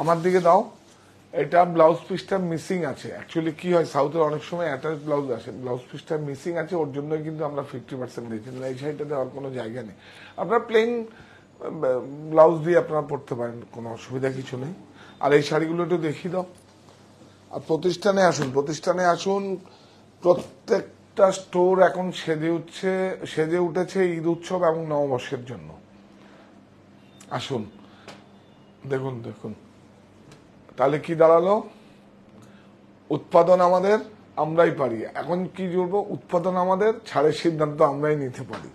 আমার দিকে দাও এটা ব্লাউজ পিসটা মিসিং আছে অ্যাকচুয়ালি কি হয় সাউথের অনেক সময় অ্যাটাচ ব্লাউজ আসে ব্লাউজ পিসটা মিসিং আছে ওর জন্য কিন্তু আমরা ফিফটি পার্সেন্ট দিয়েছি এই শাড়িটা দেওয়ার কোনো জায়গা নেই আপনারা প্লেন ব্লাউজ দিয়ে আপনারা পড়তে পারেন কোনো অসুবিধা কিছু নেই আর এই শাড়িগুলো একটু দেখিয়ে দাও আর প্রতিষ্ঠানে আসুন প্রতিষ্ঠানে আসুন প্রত্যেকটা স্টোর এখন সেজে উঠছে সেজে উঠেছে ঈদ উৎসব এবং নববর্ষের জন্য আসুন দেখুন দেখুন তাহলে কি দাঁড়ালো উৎপাদন আমাদের আমরাই পারি এখন কি জুড়ব উৎপাদন আমাদের ছাড়ের সিদ্ধান্ত আমরাই নিতে পারি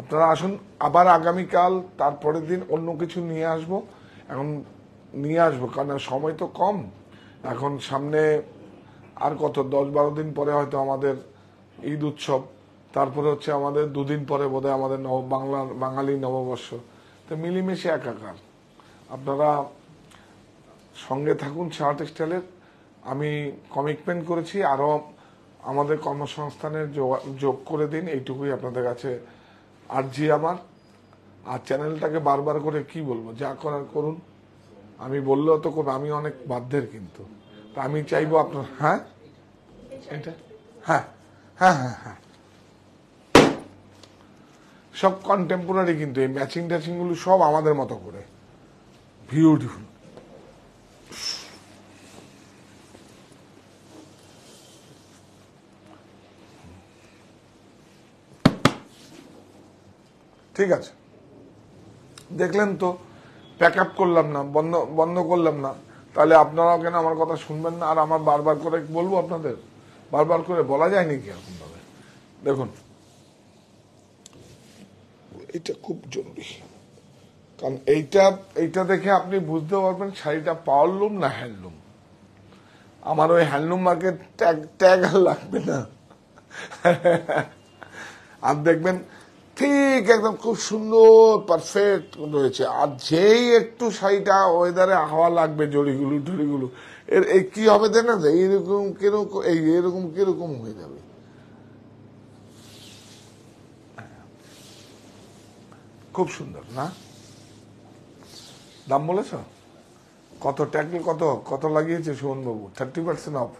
আপনারা আসুন আবার আগামীকাল তারপরের দিন অন্য কিছু নিয়ে আসব এখন নিয়ে আসবো কারণ সময় তো কম এখন সামনে আর কত দশ বারো দিন পরে হয়তো আমাদের ঈদ উৎসব তারপরে হচ্ছে আমাদের দুদিন পরে বোধহয় আমাদের নব বাংলা বাঙালি নববর্ষ তো মিলিমিশে একাকার আপনারা সঙ্গে থাকুন সাহা টেক্সটাইলের আমি কমিটমেন্ট করেছি আরও আমাদের কর্মসংস্থানের যোগ করে দিন এইটুকুই আপনাদের কাছে আর জি আমার আর চ্যানেলটাকে বারবার করে কি বলবো যা করার করুন আমি বললেও তো আমি অনেক বাধ্যের কিন্তু তা আমি চাইবো আপনার হ্যাঁ এটা হ্যাঁ হ্যাঁ হ্যাঁ হ্যাঁ সব কন্টেম্পোরারি কিন্তু এই ম্যাচিং ট্যাচিংগুলো সব আমাদের মতো করে বিউটিফুল ঠিক আছে দেখলেন তো প্যাক আপ করলাম না বন্ধ বন্ধ করলাম না তাহলে আপনারাও কেন আমার কথা শুনবেন না আর আমার বারবার করে বলবো আপনাদের বারবার করে বলা যায় এরকম ভাবে দেখুন এটা খুব জরুরি কারণ এইটা এইটা দেখে আপনি বুঝতে পারবেন শাড়িটা পাওয়ার লুম না হ্যান্ডলুম আমার ওই হ্যান্ডলুম মার্কেট ট্যাগ ট্যাগ আর লাগবে না আর দেখবেন ঠিক একদম খুব সুন্দর পারফেক্ট রয়েছে আর যেই একটু শাড়িটা ওয়েদারে হাওয়া লাগবে জড়িগুলো ঝড়িগুলো এর এই কি হবে দেখেন এইরকম কিরকম এই এরকম কিরকম হয়ে যাবে খুব সুন্দর না দাম বলেছ কত ট্যাকল কত কত লাগিয়েছে সুমনবাবু thirty percent off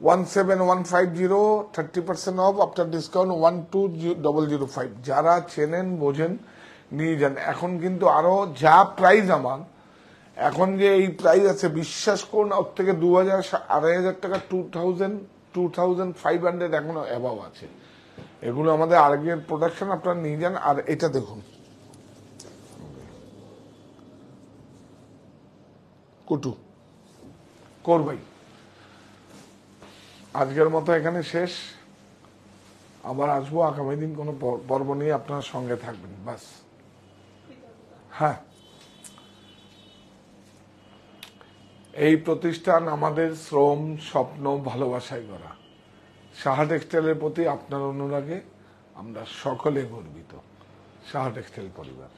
17150 30% off after discount 12005 যারা চেনেন বোঝেন নিয়ে যান এখন কিন্তু আরো যা প্রাইস আমার এখন যে এই প্রাইস আছে বিশ্বাস করুন ওর থেকে দু হাজার আড়াই হাজার টাকা two thousand two thousand five hundred এখনো অ্যাভাব আছে এগুলো আমাদের আর্গের প্রোডাকশন আপনারা নিয়ে যান আর এটা দেখুন কুটু করবাই আজকের মতো এখানে শেষ আবার আসবো আগামী দিন কোনো পর্ব নিয়ে আপনার সঙ্গে থাকবেন বাস হ্যাঁ এই প্রতিষ্ঠান আমাদের শ্রম স্বপ্ন ভালোবাসায় গড়া সাহা টেক্সটাইলের প্রতি আপনার অনুরাগে আমরা সকলে গর্বিত সাহা টেক্সটাইল পরিবার